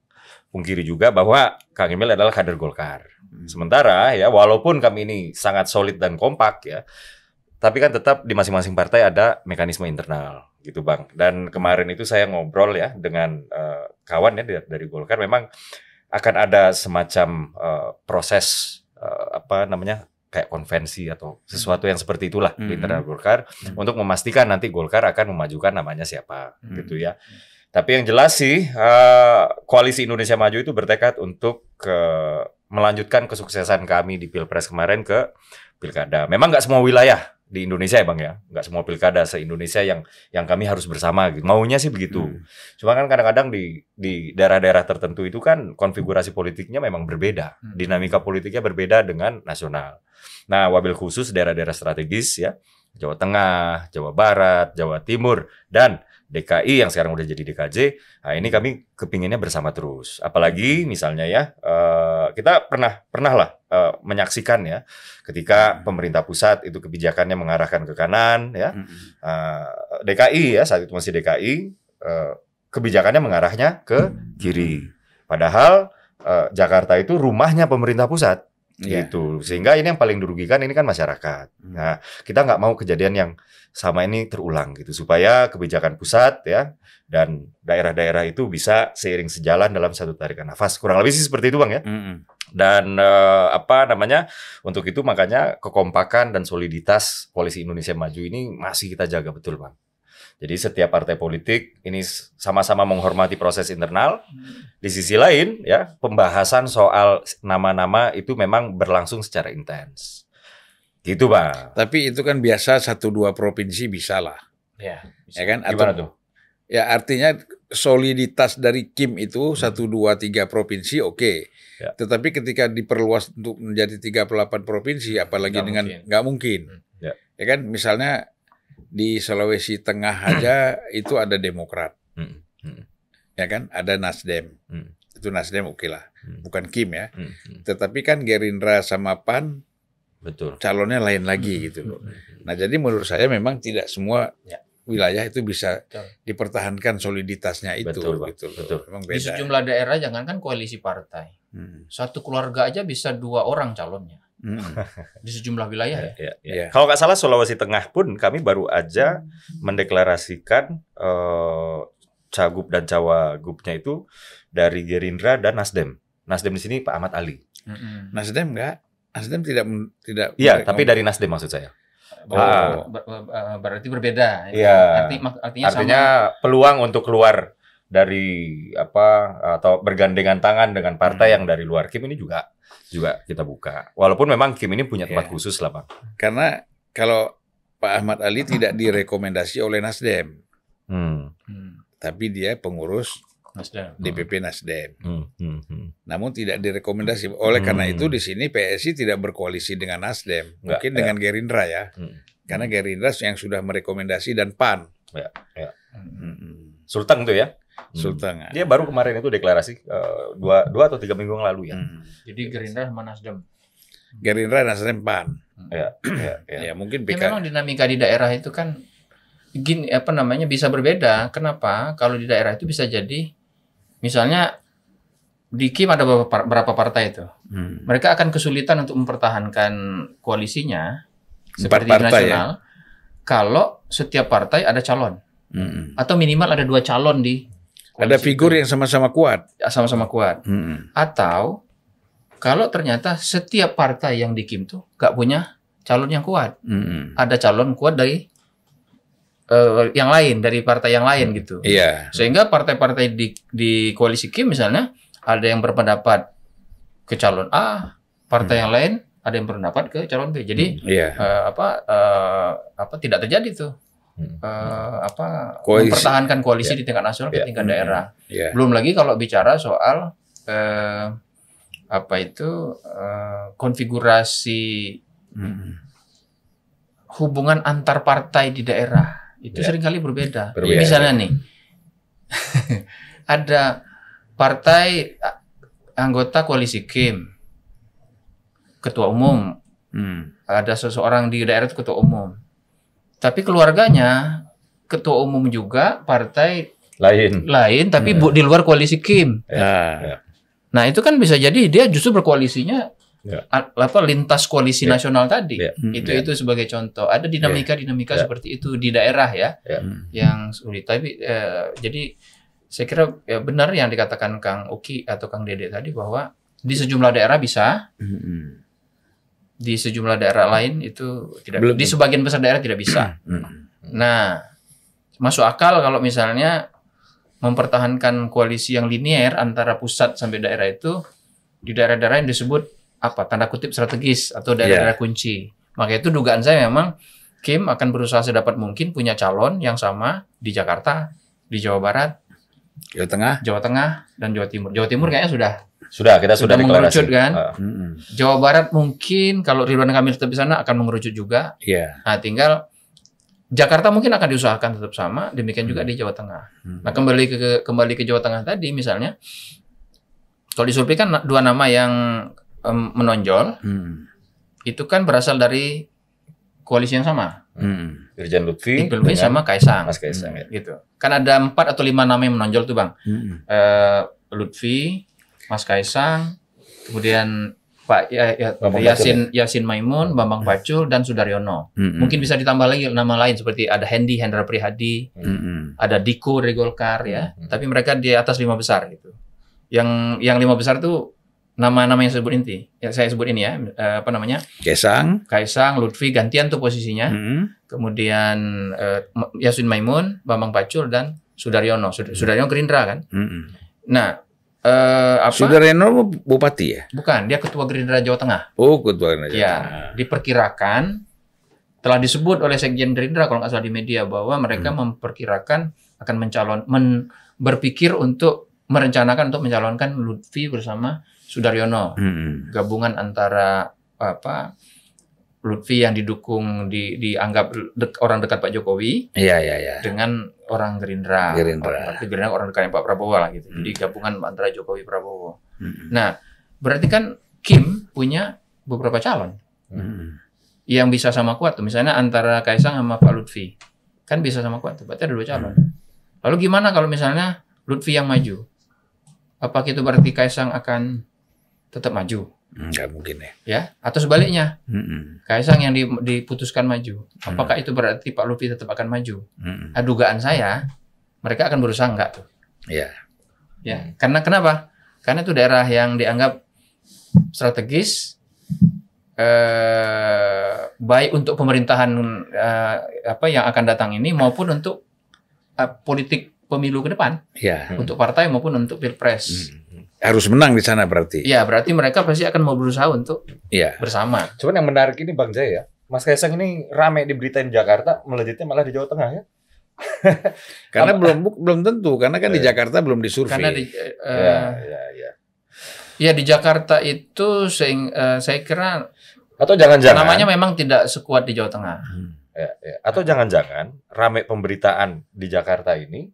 [SPEAKER 2] pungkiri juga bahwa Kang Emil adalah kader Golkar. Hmm. Sementara ya walaupun kami ini sangat solid dan kompak ya, tapi kan tetap di masing-masing partai ada mekanisme internal gitu bang. Dan kemarin itu saya ngobrol ya dengan uh, kawan ya dari, Golkar memang akan ada semacam uh, proses uh, apa namanya kayak konvensi atau sesuatu yang seperti itulah mm -hmm. di internal Golkar mm -hmm. untuk memastikan nanti Golkar akan memajukan namanya siapa mm -hmm. gitu ya. Tapi yang jelas sih uh, koalisi Indonesia Maju itu bertekad untuk uh, melanjutkan kesuksesan kami di Pilpres kemarin ke Pilkada. Memang nggak semua wilayah di Indonesia ya bang ya nggak semua pilkada se Indonesia yang yang kami harus bersama gitu maunya sih begitu hmm. cuma kan kadang-kadang di di daerah-daerah tertentu itu kan konfigurasi politiknya memang berbeda hmm. dinamika politiknya berbeda dengan nasional nah wabil khusus daerah-daerah strategis ya Jawa Tengah Jawa Barat Jawa Timur dan DKI yang sekarang udah jadi DKJ. Nah, ini kami kepinginnya bersama terus. Apalagi hmm. misalnya ya uh, kita pernah pernah lah uh, menyaksikan ya ketika hmm. pemerintah pusat itu kebijakannya mengarahkan ke kanan ya uh, hmm. eh, DKI ya saat itu masih DKI uh, kebijakannya mengarahnya ke kiri. Padahal uh, Jakarta itu rumahnya pemerintah pusat yeah. gitu sehingga ini yang paling dirugikan ini kan masyarakat hmm. nah kita nggak mau kejadian yang sama ini terulang gitu supaya kebijakan pusat ya dan daerah-daerah itu bisa seiring sejalan dalam satu tarikan nafas kurang lebih sih seperti itu bang ya hmm. dan uh, apa namanya untuk itu makanya kekompakan dan soliditas polisi Indonesia Maju ini masih kita jaga betul bang jadi setiap partai politik ini sama-sama menghormati proses internal. Di sisi lain ya pembahasan soal nama-nama itu memang berlangsung secara intens. Gitu pak. Tapi itu kan biasa satu dua provinsi bisa lah.
[SPEAKER 3] Ya,
[SPEAKER 4] bisa. ya kan? Atau, Gimana tuh? Ya artinya soliditas dari Kim itu hmm. satu dua tiga provinsi oke. Okay. Ya. Tetapi ketika diperluas untuk menjadi 38 provinsi, hmm, apalagi gak dengan nggak mungkin. Gak hmm, mungkin. Ya. ya kan, misalnya di Sulawesi Tengah hmm. aja itu ada Demokrat,
[SPEAKER 3] hmm, hmm. Hmm.
[SPEAKER 4] ya kan? Ada Nasdem, hmm. itu Nasdem oke okay lah, hmm. bukan Kim ya. Hmm, hmm. Tetapi kan Gerindra sama Pan, betul. Calonnya lain lagi hmm. gitu loh. Nah jadi menurut saya memang tidak semua ya. wilayah itu bisa betul. dipertahankan soliditasnya itu, betul, gitu Betul. Memang beda. Di sejumlah
[SPEAKER 1] daerah jangankan koalisi partai, hmm. satu keluarga aja bisa dua orang calonnya.
[SPEAKER 3] *laughs*
[SPEAKER 1] di sejumlah wilayah ya. ya,
[SPEAKER 2] ya. Kalau nggak salah Sulawesi Tengah pun kami baru aja hmm. mendeklarasikan uh, eh, cagup dan cawagupnya itu dari Gerindra dan Nasdem. Nasdem di sini Pak Ahmad Ali. Nasdem nggak? Nasdem tidak tidak. Iya, tapi dari Nasdem maksud saya. Oh, ah.
[SPEAKER 1] ber, eh, berarti berbeda. Iya. Arti, artinya, artinya
[SPEAKER 2] sama. peluang untuk keluar dari apa atau bergandengan tangan dengan partai hmm. yang dari luar Kim ini juga juga kita buka. Walaupun memang Kim ini punya tempat yeah. khusus lah Pak. Karena kalau Pak Ahmad Ali *laughs* tidak direkomendasi oleh Nasdem.
[SPEAKER 5] Hmm.
[SPEAKER 4] hmm. Tapi dia pengurus Nasdem. DPP Nasdem. Hmm. Hmm. Hmm. Namun tidak direkomendasi. Oleh hmm. karena itu di sini PSI tidak berkoalisi dengan Nasdem. Nggak, Mungkin ya. dengan Gerindra ya. Hmm. Karena Gerindra yang sudah merekomendasi dan PAN. Ya, ya. Hmm. hmm. Sultan tuh ya. Hmm. Sultan. Kan? Dia
[SPEAKER 2] baru kemarin itu deklarasi uh, dua dua atau tiga minggu yang lalu ya. Hmm. Jadi Gerindra sama Nasdem. Gerindra Nasdem
[SPEAKER 4] Pan.
[SPEAKER 1] Hmm. Ya, ya, ya. ya mungkin Ya, memang dinamika di daerah itu kan gini apa namanya bisa berbeda. Kenapa? Kalau di daerah itu bisa jadi misalnya di Kim ada beberapa partai itu? Hmm. Mereka akan kesulitan untuk mempertahankan koalisinya seperti Empat partai ya? nasional. Ya? Kalau setiap partai ada calon. Hmm. Atau minimal ada dua calon di ada figur itu. yang sama-sama kuat. Ya, sama-sama kuat. Hmm. Atau kalau ternyata setiap partai yang di Kim tuh gak punya calon yang kuat. Hmm. Ada calon kuat dari uh, yang lain, dari partai yang lain hmm. gitu. Iya. Yeah. Sehingga partai-partai di di koalisi Kim misalnya ada yang berpendapat ke calon A, partai hmm. yang lain ada yang berpendapat ke calon B. Jadi hmm. Iya. yeah. uh, apa uh, apa tidak terjadi tuh uh, apa koalisi. mempertahankan koalisi yeah. di tingkat nasional yeah. ke tingkat daerah. Hmm. Yeah. Belum lagi kalau bicara soal uh, apa itu uh, konfigurasi hmm. hubungan antar partai di daerah itu yeah. seringkali berbeda. berbeda. Misalnya nih *laughs* ada partai anggota koalisi Kim ketua umum hmm. ada seseorang di daerah itu ketua umum tapi keluarganya ketua umum juga partai lain. Lain tapi hmm. bu, di luar koalisi Kim.
[SPEAKER 2] ya.
[SPEAKER 1] Nah, itu kan bisa jadi dia justru berkoalisinya ya. apa lintas koalisi ya. nasional tadi. Iya. Hmm. Itu ya. itu sebagai contoh. Ada dinamika-dinamika ya. seperti itu di daerah ya. Hmm. Yang sulit tapi eh, jadi saya kira ya benar yang dikatakan Kang Uki atau Kang Dedek tadi bahwa di sejumlah daerah bisa.
[SPEAKER 5] -hmm
[SPEAKER 1] di sejumlah daerah lain itu tidak Belum. di sebagian besar daerah tidak bisa. Hmm, hmm, hmm. nah, masuk akal kalau misalnya mempertahankan koalisi yang linier antara pusat sampai daerah itu di daerah-daerah yang disebut apa tanda kutip strategis atau daerah-daerah ya. kunci. Maka itu dugaan saya memang Kim akan berusaha sedapat mungkin punya calon yang sama di Jakarta, di Jawa Barat, Jawa Tengah, Jawa Tengah dan Jawa Timur. Jawa Timur kayaknya sudah sudah kita sudah, sudah mengerucut kan. Uh. Jawa Barat mungkin kalau Ridwan Kamil tetap di sana akan mengerucut juga. Iya. Yeah. Nah, tinggal Jakarta mungkin akan diusahakan tetap sama, demikian juga hmm. di Jawa Tengah. Hmm. Nah, kembali ke kembali ke Jawa Tengah tadi misalnya kalau disurvei kan dua nama yang um, menonjol. Hmm. Itu kan berasal dari koalisi yang sama.
[SPEAKER 5] Hmm. Irjen
[SPEAKER 1] Lutfi, Irjen Lutfi sama Kaisang. Mas Kaisang hmm. ya. Gitu. Kan ada empat atau lima nama yang menonjol tuh bang. Hmm. Uh, Lutfi, Mas Kaisang, kemudian Pak ya, ya, ya Yasin ya? Yasin Maimun, Bambang hmm. Pacul dan Sudaryono. hmm Mungkin bisa ditambah lagi nama lain seperti ada Hendy Hendra Prihadi,
[SPEAKER 4] hmm
[SPEAKER 1] ada Diko dari Golkar ya. hmm Tapi mereka di atas lima besar gitu. Yang yang lima besar tuh nama-nama yang sebut inti. Ya, saya sebut ini ya, eh, apa namanya?
[SPEAKER 4] Kaisang,
[SPEAKER 1] Kaisang, Lutfi gantian tuh posisinya. hmm kemudian uh, Yasin Maimun, Bambang Pacul dan Sudaryono. Sud Sudaryono Gerindra kan? -hmm. Nah, uh,
[SPEAKER 4] apa? Sudaryono bupati ya?
[SPEAKER 1] Bukan, dia ketua Gerindra Jawa Tengah. Oh, ketua Gerindra. ya, diperkirakan telah disebut oleh Sekjen Gerindra kalau nggak salah di media bahwa mereka hmm. memperkirakan akan mencalon men, berpikir untuk merencanakan untuk mencalonkan Lutfi bersama Sudaryono. Hmm. Gabungan antara apa? Lutfi yang didukung di, dianggap dek, orang dekat Pak Jokowi. Iya iya iya. Dengan orang Gerindra. Gerindra. Berarti Gerindra orang dekatnya Pak Prabowo lah gitu. Hmm. Jadi gabungan antara Jokowi Prabowo. Hmm. Nah, berarti kan Kim punya beberapa calon. Hmm. Yang bisa sama kuat tuh misalnya antara Kaisang sama Pak Lutfi. Kan bisa sama kuat tuh. Berarti ada dua calon. Hmm. Lalu gimana kalau misalnya Lutfi yang maju? Apa itu berarti Kaisang akan tetap maju? Enggak hmm, mungkin ya. Ya, atau sebaliknya. Mm-mm. Kaisang yang diputuskan maju, apakah mm. itu berarti Pak Lutfi tetap akan maju? Mm. Nah, dugaan saya, mereka akan berusaha enggak tuh. Iya. Yeah. Ya, karena kenapa? Karena itu daerah yang dianggap strategis eh baik untuk pemerintahan eh, apa yang akan datang ini maupun untuk eh, politik pemilu ke depan. Iya. Yeah. Untuk partai maupun untuk Pilpres. Mm
[SPEAKER 4] harus menang di sana berarti. Iya,
[SPEAKER 2] berarti mereka pasti akan mau berusaha untuk ya. bersama. Cuman yang menarik ini Bang Jaya, Mas Kaisang ini rame di berita di Jakarta, melejitnya malah di Jawa Tengah ya. *laughs*
[SPEAKER 4] karena Am belum belum tentu, karena kan eh. di iya. Jakarta belum disurvei. Karena di uh, ya, eh,
[SPEAKER 2] ya, ya.
[SPEAKER 1] ya di Jakarta itu saya, uh, eh, saya kira atau jangan-jangan namanya
[SPEAKER 2] memang tidak sekuat di Jawa Tengah. Hmm. Ya, ya. Atau jangan-jangan rame pemberitaan di Jakarta ini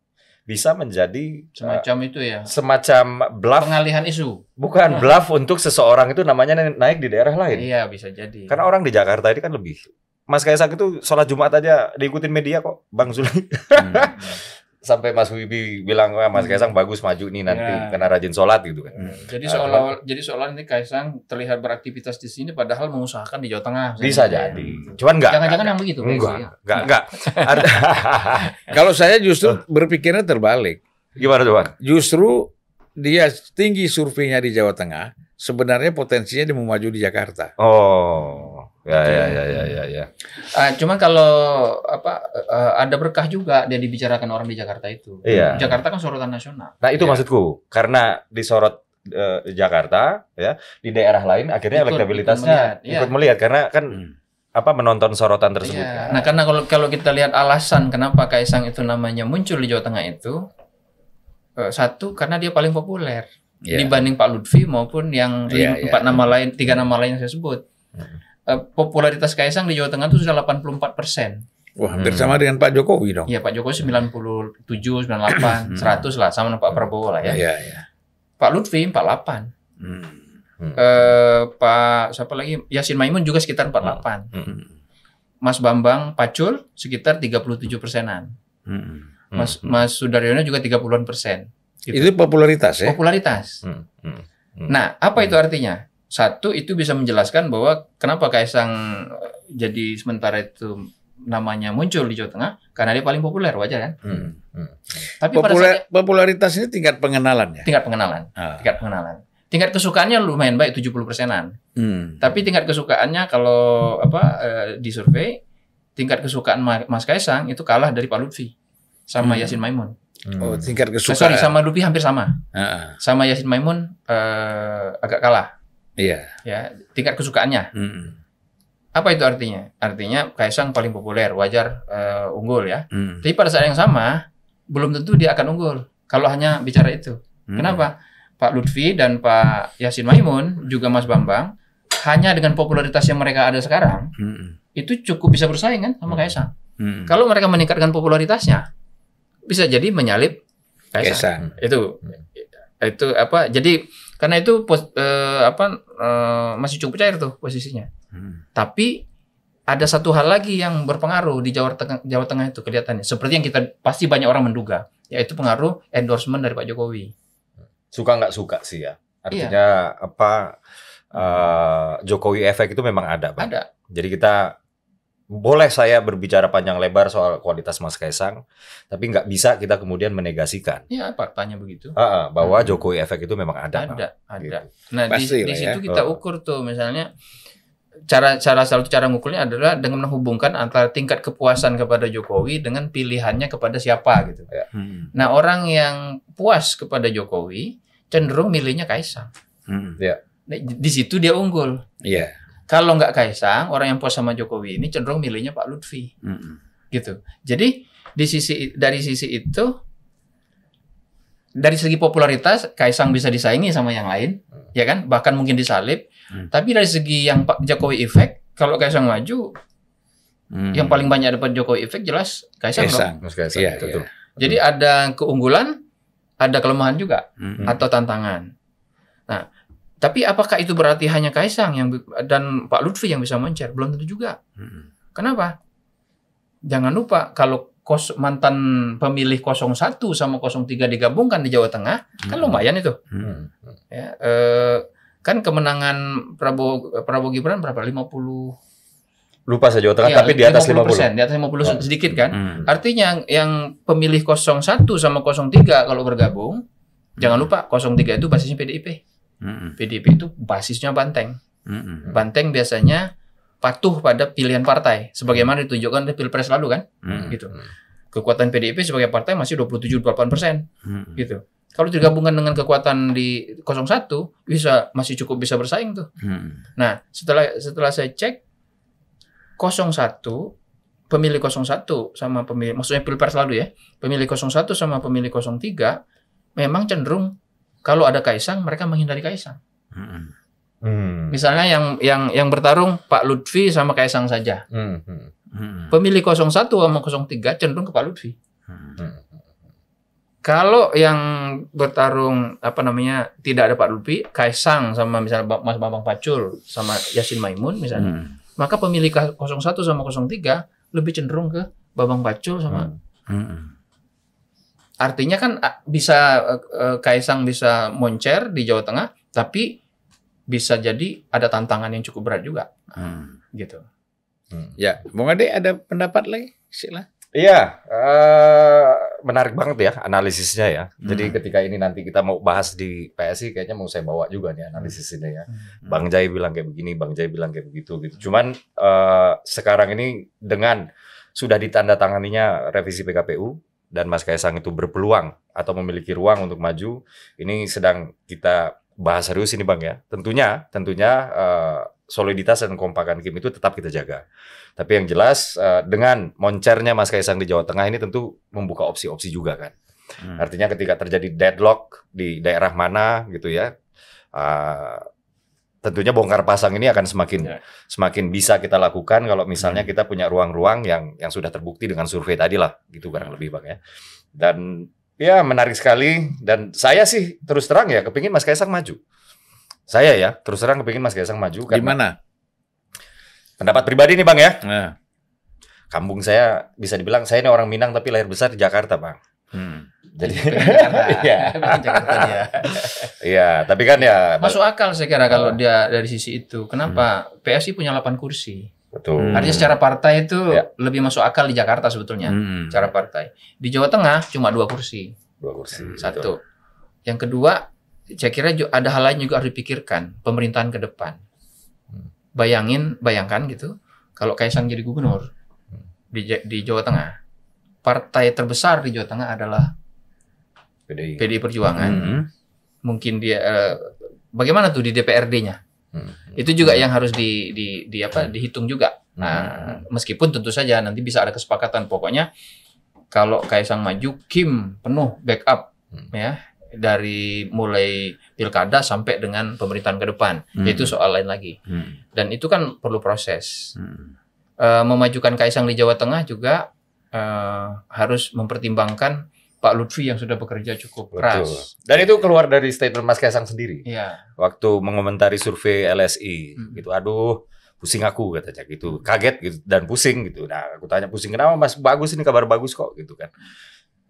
[SPEAKER 2] bisa menjadi semacam uh, itu ya semacam bluff pengalihan isu bukan iya. bluff untuk seseorang itu namanya naik di daerah lain iya bisa jadi karena orang di Jakarta ini kan lebih Mas Kaisang itu sholat Jumat aja diikutin media kok Bang Zuli hmm. Iya. *laughs* sampai Mas Wibi bilang wah Mas hmm. Kaisang bagus maju nih nanti ya. karena rajin sholat gitu kan. Hmm. Nah,
[SPEAKER 1] jadi seolah uh, jadi seolah ini Kaisang terlihat beraktivitas di sini padahal mengusahakan di Jawa Tengah. Bisa ya.
[SPEAKER 2] jadi. Cuman enggak. Jangan-jangan yang begitu. Enggak. Ya.
[SPEAKER 1] Enggak, enggak. *laughs* *laughs* Kalau
[SPEAKER 4] saya justru berpikirnya terbalik. Gimana tuh, Justru dia tinggi surveinya di Jawa Tengah, sebenarnya potensinya dia mau maju di Jakarta.
[SPEAKER 2] Oh. Ya, ya, ya, ya, ya, ya, ya.
[SPEAKER 1] Uh, cuman kalau apa uh, ada berkah juga dia dibicarakan orang di Jakarta itu. Iya. Jakarta kan sorotan nasional.
[SPEAKER 2] Nah itu ya. maksudku karena disorot uh, Jakarta ya di daerah lain akhirnya ikut, elektabilitasnya iya. ikut melihat, ikut ya. melihat karena kan hmm apa menonton sorotan iya. tersebut. Iya.
[SPEAKER 1] Nah, karena kalau kalau kita lihat alasan kenapa Kaisang itu namanya muncul di Jawa Tengah itu satu karena dia paling populer yeah. dibanding Pak Lutfi maupun yang yeah, lima, iya. empat yeah. nama lain, tiga nama lain yang saya sebut. Hmm. Eh, popularitas Kaisang di Jawa Tengah itu sudah 84 persen.
[SPEAKER 4] Wah, hampir hmm. sama dengan Pak Jokowi dong. Iya,
[SPEAKER 1] Pak Jokowi 97, 98, 100 lah, sama dengan Pak Prabowo lah ya. Iya, iya. iya. Pak Lutfi 48. Hmm. Hmm. Eh, Pak siapa lagi? Yasin Maimun juga sekitar 48. Hmm. hmm. Mas Bambang Pacul sekitar 37 persenan. Hmm. Hmm. Mas Mas Sudaryono juga 30-an persen. Gitu. Itu popularitas ya? Popularitas. Hmm. Hmm. Hmm. Nah, apa hmm. itu artinya? Satu itu bisa menjelaskan bahwa kenapa Kaisang eh, jadi sementara itu namanya muncul di Jawa Tengah karena dia paling populer wajar kan. Hmm. Hmm. Tapi populer, saat, popularitas ini tingkat pengenalan ya. Tingkat pengenalan. Ah. Tingkat pengenalan. Tingkat kesukaannya lumayan baik 70 persenan. Hmm. Tapi tingkat kesukaannya kalau apa eh, di survei tingkat kesukaan Mas Kaisang itu kalah dari Pak Lutfi sama hmm. Yasin Maimun.
[SPEAKER 4] Hmm. Oh, tingkat eh, kesukaan. Nah, sorry, sama
[SPEAKER 1] Lutfi hampir sama. Ah, ah. Sama Yasin Maimun eh, agak kalah Iya. Ya, tingkat kesukaannya. Mm. Apa itu artinya? Artinya Kaisang paling populer, wajar uh, unggul ya. Mm. Tapi pada saat yang sama belum tentu dia akan unggul kalau hanya bicara itu. Mm. Kenapa? Pak Lutfi dan Pak Yasin Maimun juga Mas Bambang hanya dengan popularitas yang mereka ada sekarang mm. itu cukup bisa bersaing kan sama mm. Kaisang. Mm. Kalau mereka meningkatkan popularitasnya bisa jadi menyalip Kaisang. Kaisang. Itu itu apa? Jadi karena itu pos, eh, apa eh, masih cukup cair tuh posisinya. Hmm. Tapi ada satu hal lagi yang berpengaruh di Jawa Tengah, Jawa Tengah itu kelihatannya. Seperti yang kita pasti banyak orang menduga, yaitu pengaruh endorsement dari Pak Jokowi.
[SPEAKER 2] Suka nggak suka sih ya. Artinya iya. apa uh, Jokowi efek itu memang ada, Pak. Ada. Jadi kita boleh saya berbicara panjang lebar soal kualitas Mas Kaisang, tapi nggak bisa kita kemudian menegasikan. Iya faktanya begitu. Uh, uh, bahwa hmm. Jokowi efek itu memang ada. Ada, ada. Gitu. Nah, Pasti di, di ya. situ ya. kita
[SPEAKER 1] ukur tuh misalnya cara cara salah satu cara ngukulnya adalah dengan menghubungkan antara tingkat kepuasan kepada Jokowi dengan pilihannya kepada siapa gitu. Ya. Hmm. Nah, orang yang puas kepada Jokowi cenderung milihnya Kaisang. Hmm. Ya. Di, di situ dia unggul. Iya. Yeah kalau nggak Kaisang, orang yang puas sama Jokowi ini cenderung milihnya Pak Lutfi. Mm-hmm. Gitu. Jadi di sisi dari sisi itu dari segi popularitas Kaisang bisa disaingi sama yang lain, mm. ya kan? Bahkan mungkin disalib. Mm. Tapi dari segi yang Pak Jokowi efek, kalau Kaisang maju
[SPEAKER 5] mm. yang paling
[SPEAKER 1] banyak dapat Jokowi efek jelas Kaisang. Kaisang,
[SPEAKER 5] Mas Kaisang. Iya, Iya.
[SPEAKER 1] Jadi ada keunggulan, ada kelemahan juga mm-hmm. atau tantangan. Nah, tapi apakah itu berarti hanya Kaisang yang dan Pak Lutfi yang bisa moncer? Belum tentu juga. Hmm. Kenapa? Jangan lupa kalau kos, mantan pemilih 01 sama 03 digabungkan di Jawa Tengah kan hmm. kan lumayan itu. Hmm. Ya, eh, kan kemenangan Prabowo Prabowo Gibran berapa? 50
[SPEAKER 2] lupa saya Jawa Tengah ya, tapi di atas 50%, 50. Di atas 50
[SPEAKER 1] oh. Hmm. sedikit kan. Hmm. Artinya yang yang pemilih 01 sama 03 kalau bergabung hmm. jangan lupa 03 itu basisnya PDIP. Hmm. Mm-mm. itu basisnya banteng. Mm-mm. Banteng biasanya patuh pada pilihan partai, sebagaimana mm. ditunjukkan di pilpres lalu kan, Mm-mm. gitu. Kekuatan PDIP sebagai partai masih 27-28 persen, Mm-mm. gitu. Kalau digabungkan dengan kekuatan di 01 bisa masih cukup bisa bersaing tuh. Mm-mm. Nah, setelah setelah saya cek 01 pemilih 01 sama pemilih maksudnya pilpres lalu ya, pemilih 01 sama pemilih 03 memang cenderung kalau ada Kaisang mereka menghindari Kaisang.
[SPEAKER 5] Hmm. Hmm.
[SPEAKER 1] Misalnya yang yang yang bertarung Pak Lutfi sama Kaisang saja.
[SPEAKER 3] Hmm. Hmm.
[SPEAKER 1] Pemilih 01 sama 03 cenderung ke Pak Lutfi. Hmm. Kalau yang bertarung apa namanya tidak ada Pak Lutfi, Kaisang sama misalnya Mas Bambang Pacul sama Yasin Maimun misalnya, hmm. maka pemilih 01 sama 03 lebih cenderung ke Bambang Pacul sama hmm. Hmm. Artinya kan ah, bisa eh, eh, Kaisang bisa moncer di Jawa Tengah, tapi bisa jadi ada tantangan yang cukup berat juga.
[SPEAKER 4] Hmm. Gitu. Hmm. Ya, Bung Ade ada pendapat lagi? Sila.
[SPEAKER 2] Iya, uh, menarik banget ya analisisnya ya. Hmm. Jadi ketika ini nanti kita mau bahas di PSI kayaknya mau saya bawa juga nih analisis ini ya. Hmm. Bang Jai bilang kayak begini, Bang Jai bilang kayak begitu gitu. Cuman uh, sekarang ini dengan sudah ditandatanganinya revisi PKPU, dan Mas Kaisang itu berpeluang atau memiliki ruang untuk maju, ini sedang kita bahas serius ini Bang ya. Tentunya, tentunya uh, soliditas dan kompakan Kim itu tetap kita jaga. Tapi yang jelas uh, dengan moncernya Mas Kaisang di Jawa Tengah ini tentu membuka opsi-opsi juga kan. Hmm. Artinya ketika terjadi deadlock di daerah mana gitu ya, uh, tentunya bongkar pasang ini akan semakin ya. semakin bisa kita lakukan kalau misalnya hmm. kita punya ruang-ruang yang yang sudah terbukti dengan survei tadi lah gitu barang lebih bang ya dan ya menarik sekali dan saya sih terus terang ya kepingin Mas Kaisang maju saya ya terus terang kepingin Mas Kaisang maju karena gimana pendapat pribadi nih bang ya nah. kampung saya bisa dibilang saya ini orang Minang tapi lahir besar di Jakarta bang hmm. Jadi *laughs* iya. Iya, tapi kan
[SPEAKER 1] ya *laughs* masuk akal saya kira kalau ah. dia dari sisi itu. Kenapa hmm. PSI punya 8 kursi? Betul. Hmm. Artinya secara partai itu ya. lebih masuk akal di Jakarta sebetulnya, hmm. secara partai. Di Jawa Tengah cuma dua kursi. Dua kursi. Satu. Betul. Yang kedua, saya kira ada hal lain juga harus dipikirkan pemerintahan ke depan. Hmm. Bayangin, bayangkan gitu, kalau Kaisang jadi gubernur hmm. di, di Jawa Tengah, partai terbesar di Jawa Tengah adalah PDI, PDI Perjuangan. Hmm. Mungkin dia uh, bagaimana tuh di DPRD-nya? Hmm. Itu juga hmm. yang harus di, di, di apa hmm. dihitung juga. Hmm. Nah, meskipun tentu saja nanti bisa ada kesepakatan pokoknya kalau Kaisang maju Kim penuh backup hmm. ya dari mulai pilkada sampai dengan pemerintahan ke depan hmm. itu soal lain lagi hmm. dan itu kan perlu proses hmm. Uh, memajukan kaisang di Jawa Tengah juga uh, harus mempertimbangkan Pak Lutfi yang sudah bekerja cukup keras.
[SPEAKER 2] Dan itu keluar dari statement Mas Kaisang sendiri. Iya. Waktu mengomentari survei LSI, hmm. gitu. Aduh, pusing aku katanya gitu. Kaget gitu dan pusing gitu. Nah, aku tanya pusing kenapa Mas? Bagus ini kabar bagus kok gitu kan.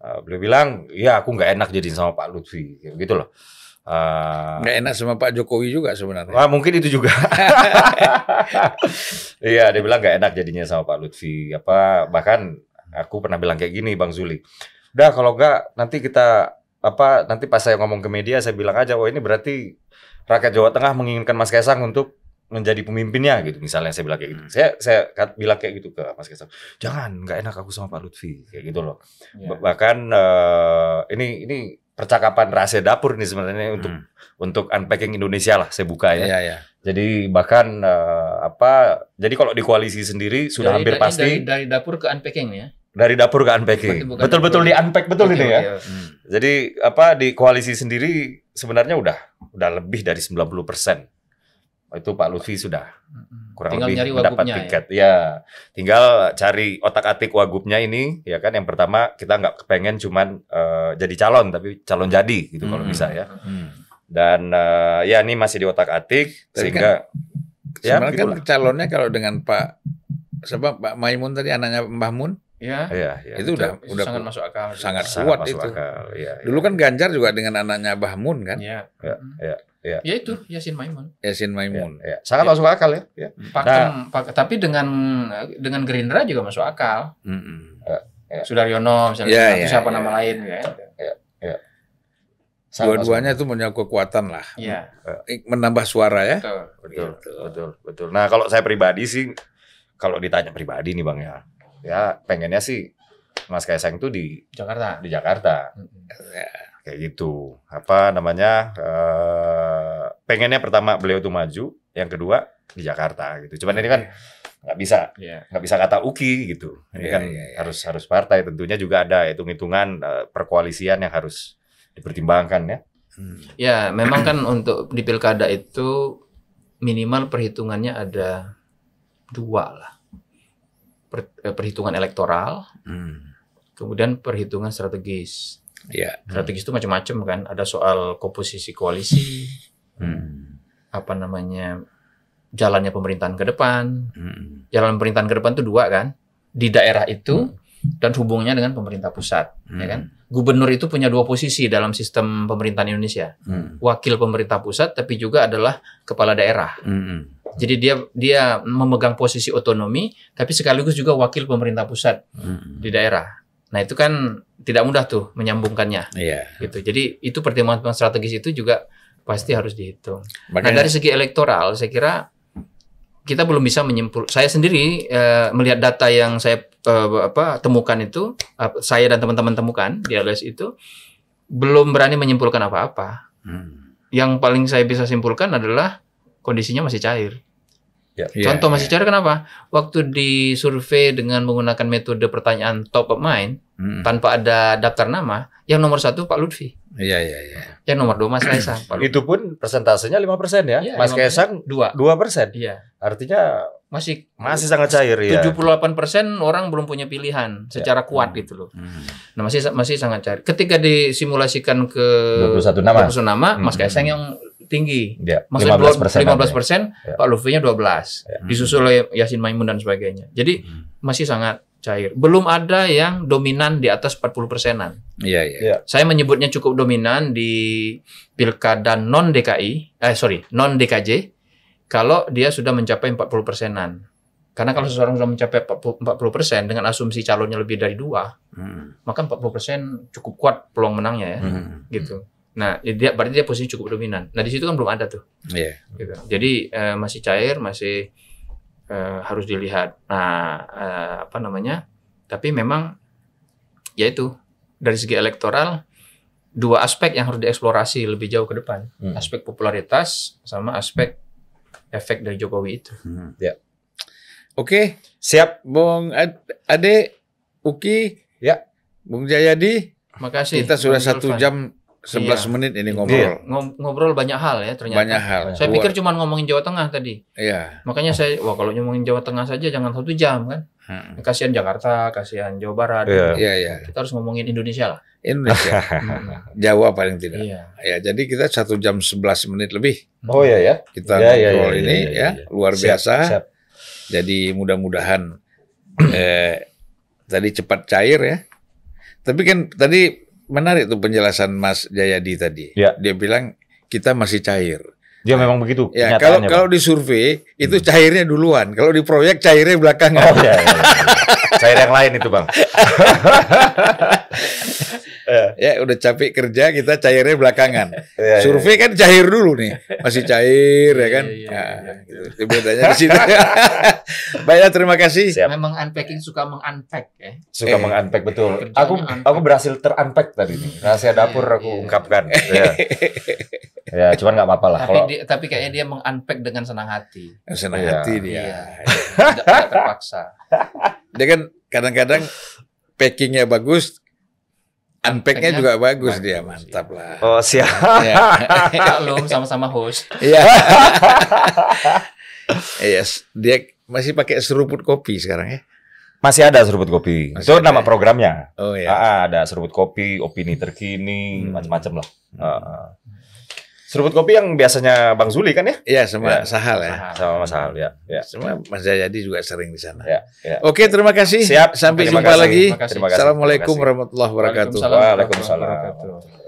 [SPEAKER 2] Uh, beliau bilang, "Ya, aku nggak enak jadi sama Pak Lutfi." Gitu loh. Uh, nggak enak sama Pak Jokowi juga sebenarnya. Wah, mungkin itu juga. *laughs* Iya, dia bilang nggak enak jadinya sama Pak Lutfi. Apa bahkan aku pernah bilang kayak gini Bang Zuli udah kalau enggak nanti kita apa nanti pas saya ngomong ke media saya bilang aja oh, ini berarti rakyat Jawa Tengah menginginkan Mas Kaisang untuk menjadi pemimpinnya gitu misalnya saya bilang kayak gitu. Hmm. Saya saya bilang kayak gitu ke Mas Kaisang. Jangan nggak enak aku sama Pak Lutfi kayak gitu loh. Yeah. Bahkan uh, ini ini percakapan rahasia dapur nih sebenarnya hmm. untuk untuk unpacking Indonesia lah saya buka ya. Yeah, yeah. Jadi bahkan uh, apa jadi kalau di koalisi sendiri sudah dari, hampir dari, pasti dari,
[SPEAKER 1] dari dapur ke unpacking ya
[SPEAKER 2] dari dapur ke unpacking. Betul-betul di unpack betul okay, ini okay, ya. Okay. Hmm. Jadi apa di koalisi sendiri sebenarnya udah udah lebih dari 90 persen. Itu Pak Lutfi sudah hmm, hmm. kurang tinggal lebih mendapat ya? tiket. Ya? ya, tinggal cari otak-atik wagubnya ini ya kan. Yang pertama kita nggak kepengen cuman uh, jadi calon tapi calon jadi gitu hmm. kalau bisa hmm. ya. Hmm. Dan uh, ya ini masih di otak-atik sehingga kan, ya, sebenarnya kan calonnya kalau dengan Pak
[SPEAKER 4] sebab Pak Maimun tadi anaknya Mbah Mun Ya, ya, ya itu, iya. itu udah itu udah sangat masuk akal. Sangat kuat sangat masuk itu. Akal. Ya, ya, Dulu kan Ganjar juga dengan anaknya Bah Mun kan? Iya. Ya, ya, ya.
[SPEAKER 1] ya itu Yasin Maimun.
[SPEAKER 4] Yasin Maimun. Ya, ya. Sangat ya. masuk akal
[SPEAKER 1] ya. ya. Pakem, nah, pak, tapi dengan dengan Gerindra juga masuk akal. Mm -mm. Ya, ya. Sudaryono misalnya ya, ya, siapa ya,
[SPEAKER 4] nama ya.
[SPEAKER 2] lain ya. ya, ya.
[SPEAKER 4] Dua-duanya itu punya kekuatan lah.
[SPEAKER 2] Ya. Menambah suara ya. Betul. Betul, gitu. betul, betul. Nah, kalau saya pribadi sih kalau ditanya pribadi nih Bang ya ya pengennya sih Mas Kaisang tuh di Jakarta di Jakarta hmm. kayak gitu apa namanya uh, pengennya pertama beliau tuh maju yang kedua di Jakarta gitu cuman ini kan iya. nggak bisa iya. nggak yeah. bisa kata uki gitu ini yeah, kan yeah, yeah. harus harus partai tentunya juga ada hitung hitungan uh, eh, perkoalisian yang harus dipertimbangkan ya hmm. ya memang kan untuk
[SPEAKER 1] di pilkada itu minimal perhitungannya ada dua lah per, eh, perhitungan elektoral, hmm. kemudian perhitungan strategis. Ya. Strategis itu macam-macam kan, ada soal komposisi koalisi, hmm. apa namanya jalannya pemerintahan ke depan. Hmm. Jalan pemerintahan ke depan itu dua kan, di daerah itu hmm. dan hubungannya dengan pemerintah pusat, ya hmm. ya kan? Gubernur itu punya dua posisi dalam sistem pemerintahan Indonesia, hmm. wakil pemerintah pusat tapi juga adalah kepala daerah. Hmm. Jadi dia dia memegang posisi otonomi tapi sekaligus juga wakil pemerintah pusat hmm. di daerah. Nah itu kan tidak mudah tuh menyambungkannya. Iya. Gitu. Jadi itu pertimbangan strategis itu juga pasti harus dihitung.
[SPEAKER 4] Nah, Makanya, nah dari segi
[SPEAKER 1] elektoral saya kira kita belum bisa menyimpul. Saya sendiri eh, melihat data yang saya eh, apa temukan itu saya dan teman-teman temukan di LS itu belum berani menyimpulkan apa-apa. Hmm. Yang paling saya bisa simpulkan adalah kondisinya masih cair. Yeah.
[SPEAKER 5] Iya, Contoh masih iya.
[SPEAKER 1] cair kenapa? Waktu di survei dengan menggunakan metode pertanyaan top of mind mm. tanpa ada daftar nama, yang nomor satu Pak Lutfi. Iya iya iya. Yang nomor dua Mas Kaisang. *clears throat* Itu pun persentasenya lima persen ya. Yeah, Mas Kaisang dua dua persen. Iya. Artinya masih masih sangat cair ya. Tujuh puluh delapan persen orang belum punya pilihan secara yeah. kuat mm. gitu loh. Mm. Nah masih masih sangat cair. Ketika disimulasikan ke 21 nama, 21 nama mm. Mas Kaisang yang tinggi. Ya, Maksudnya 15 persen, 15 persen ya. Pak Lutfi-nya 12. Ya. Disusul oleh Yasin Maimun dan sebagainya. Jadi hmm. masih sangat cair. Belum ada yang dominan di atas 40 persenan. Iya, iya. Ya. Saya menyebutnya cukup dominan di pilkada non DKI, eh sorry, non DKJ. Kalau dia sudah mencapai 40 persenan. Karena kalau seseorang sudah mencapai 40 persen dengan asumsi calonnya lebih dari dua, hmm. maka 40 persen cukup kuat peluang menangnya ya, hmm. gitu. Nah, ya dia berarti dia posisi cukup dominan. Nah, di situ kan belum ada tuh. Iya. Yeah. Gitu. Jadi uh, masih cair, masih uh, harus dilihat. Nah, uh, apa namanya? Tapi memang ya itu dari segi elektoral dua aspek yang harus dieksplorasi lebih jauh ke depan. Hmm. Aspek popularitas sama aspek efek dari Jokowi itu. Hmm.
[SPEAKER 4] Ya. Oke, siap Bung Ade, Uki, ya, Bung Jayadi.
[SPEAKER 1] Makasih. Kita sudah satu jam 11 iya. menit ini iya. ngobrol. Iya. Ngobrol banyak hal ya ternyata. Banyak hal. Saya pikir cuma ngomongin Jawa Tengah tadi. Iya. Makanya saya wah kalau ngomongin Jawa Tengah saja jangan satu jam kan. Hmm. Kasihan Jakarta, kasihan Jawa Barat. Iya. Iya, iya. Kita harus ngomongin Indonesia lah.
[SPEAKER 4] Indonesia. *laughs* Hmm. Jawa paling tidak. Iya. Ya, jadi kita satu jam 11 menit lebih. Hmm. Oh iya ya. Kita iya, iya ngobrol iya, iya, ini iya, ya. iya, ya, luar siap, biasa. Siap. Jadi mudah-mudahan eh tadi cepat cair ya. Tapi kan tadi menarik tuh penjelasan Mas Jayadi tadi. Ya. Dia bilang kita masih cair.
[SPEAKER 2] Dia memang begitu. Ya, kalau kalau
[SPEAKER 4] di survei itu hmm. cairnya duluan, kalau di proyek cairnya belakangan. Oh, iya, iya. iya.
[SPEAKER 2] cair yang lain itu, Bang.
[SPEAKER 4] *laughs* ya udah capek kerja kita cairnya belakangan. *laughs* ya, Survei ya. kan cair dulu nih, masih cair ya kan. Iya, iya, nah, gitu. Bedanya di sini *laughs* banyak terima
[SPEAKER 2] kasih. Siap. Memang
[SPEAKER 1] unpacking suka mengunpack ya.
[SPEAKER 2] Suka eh, mengunpack betul. Kerjanya aku unpack. aku berhasil terunpack tadi nih. Rahasia dapur aku ungkapkan. *laughs* ya. ya, cuman nggak apa-apa lah. Tapi, kalau...
[SPEAKER 1] dia, tapi kayaknya dia mengunpack dengan senang hati.
[SPEAKER 4] Senang ya. hati dia. Iya.
[SPEAKER 1] Tidak, tidak terpaksa.
[SPEAKER 4] Dia kan kadang-kadang packingnya bagus, Unpacknya juga bagus, bagus dia, iya. mantap lah. Oh siap. Ya.
[SPEAKER 1] *laughs* sama-sama host. Iya.
[SPEAKER 2] yes, *laughs* iya, dia masih pakai seruput kopi sekarang ya. Masih ada seruput kopi. Masih itu ada. nama ya? programnya. Oh iya. Ah, ah, ada seruput kopi, opini terkini, hmm. macam-macam lah. Hmm. Uh, Serbuk kopi yang biasanya Bang Zuli kan ya? Iya sama iya. ya. Sahal ya. Sama Mas Sahal ya. ya. Sama Mas Jayadi juga sering di
[SPEAKER 4] sana. Ya, ya. Oke terima kasih. Siap. Sampai terima jumpa kasih. lagi. Terima kasih. Assalamualaikum warahmatullahi wabarakatuh. Waalaikumsalam. Waalaikumsalam.
[SPEAKER 2] Waalaikumsalam.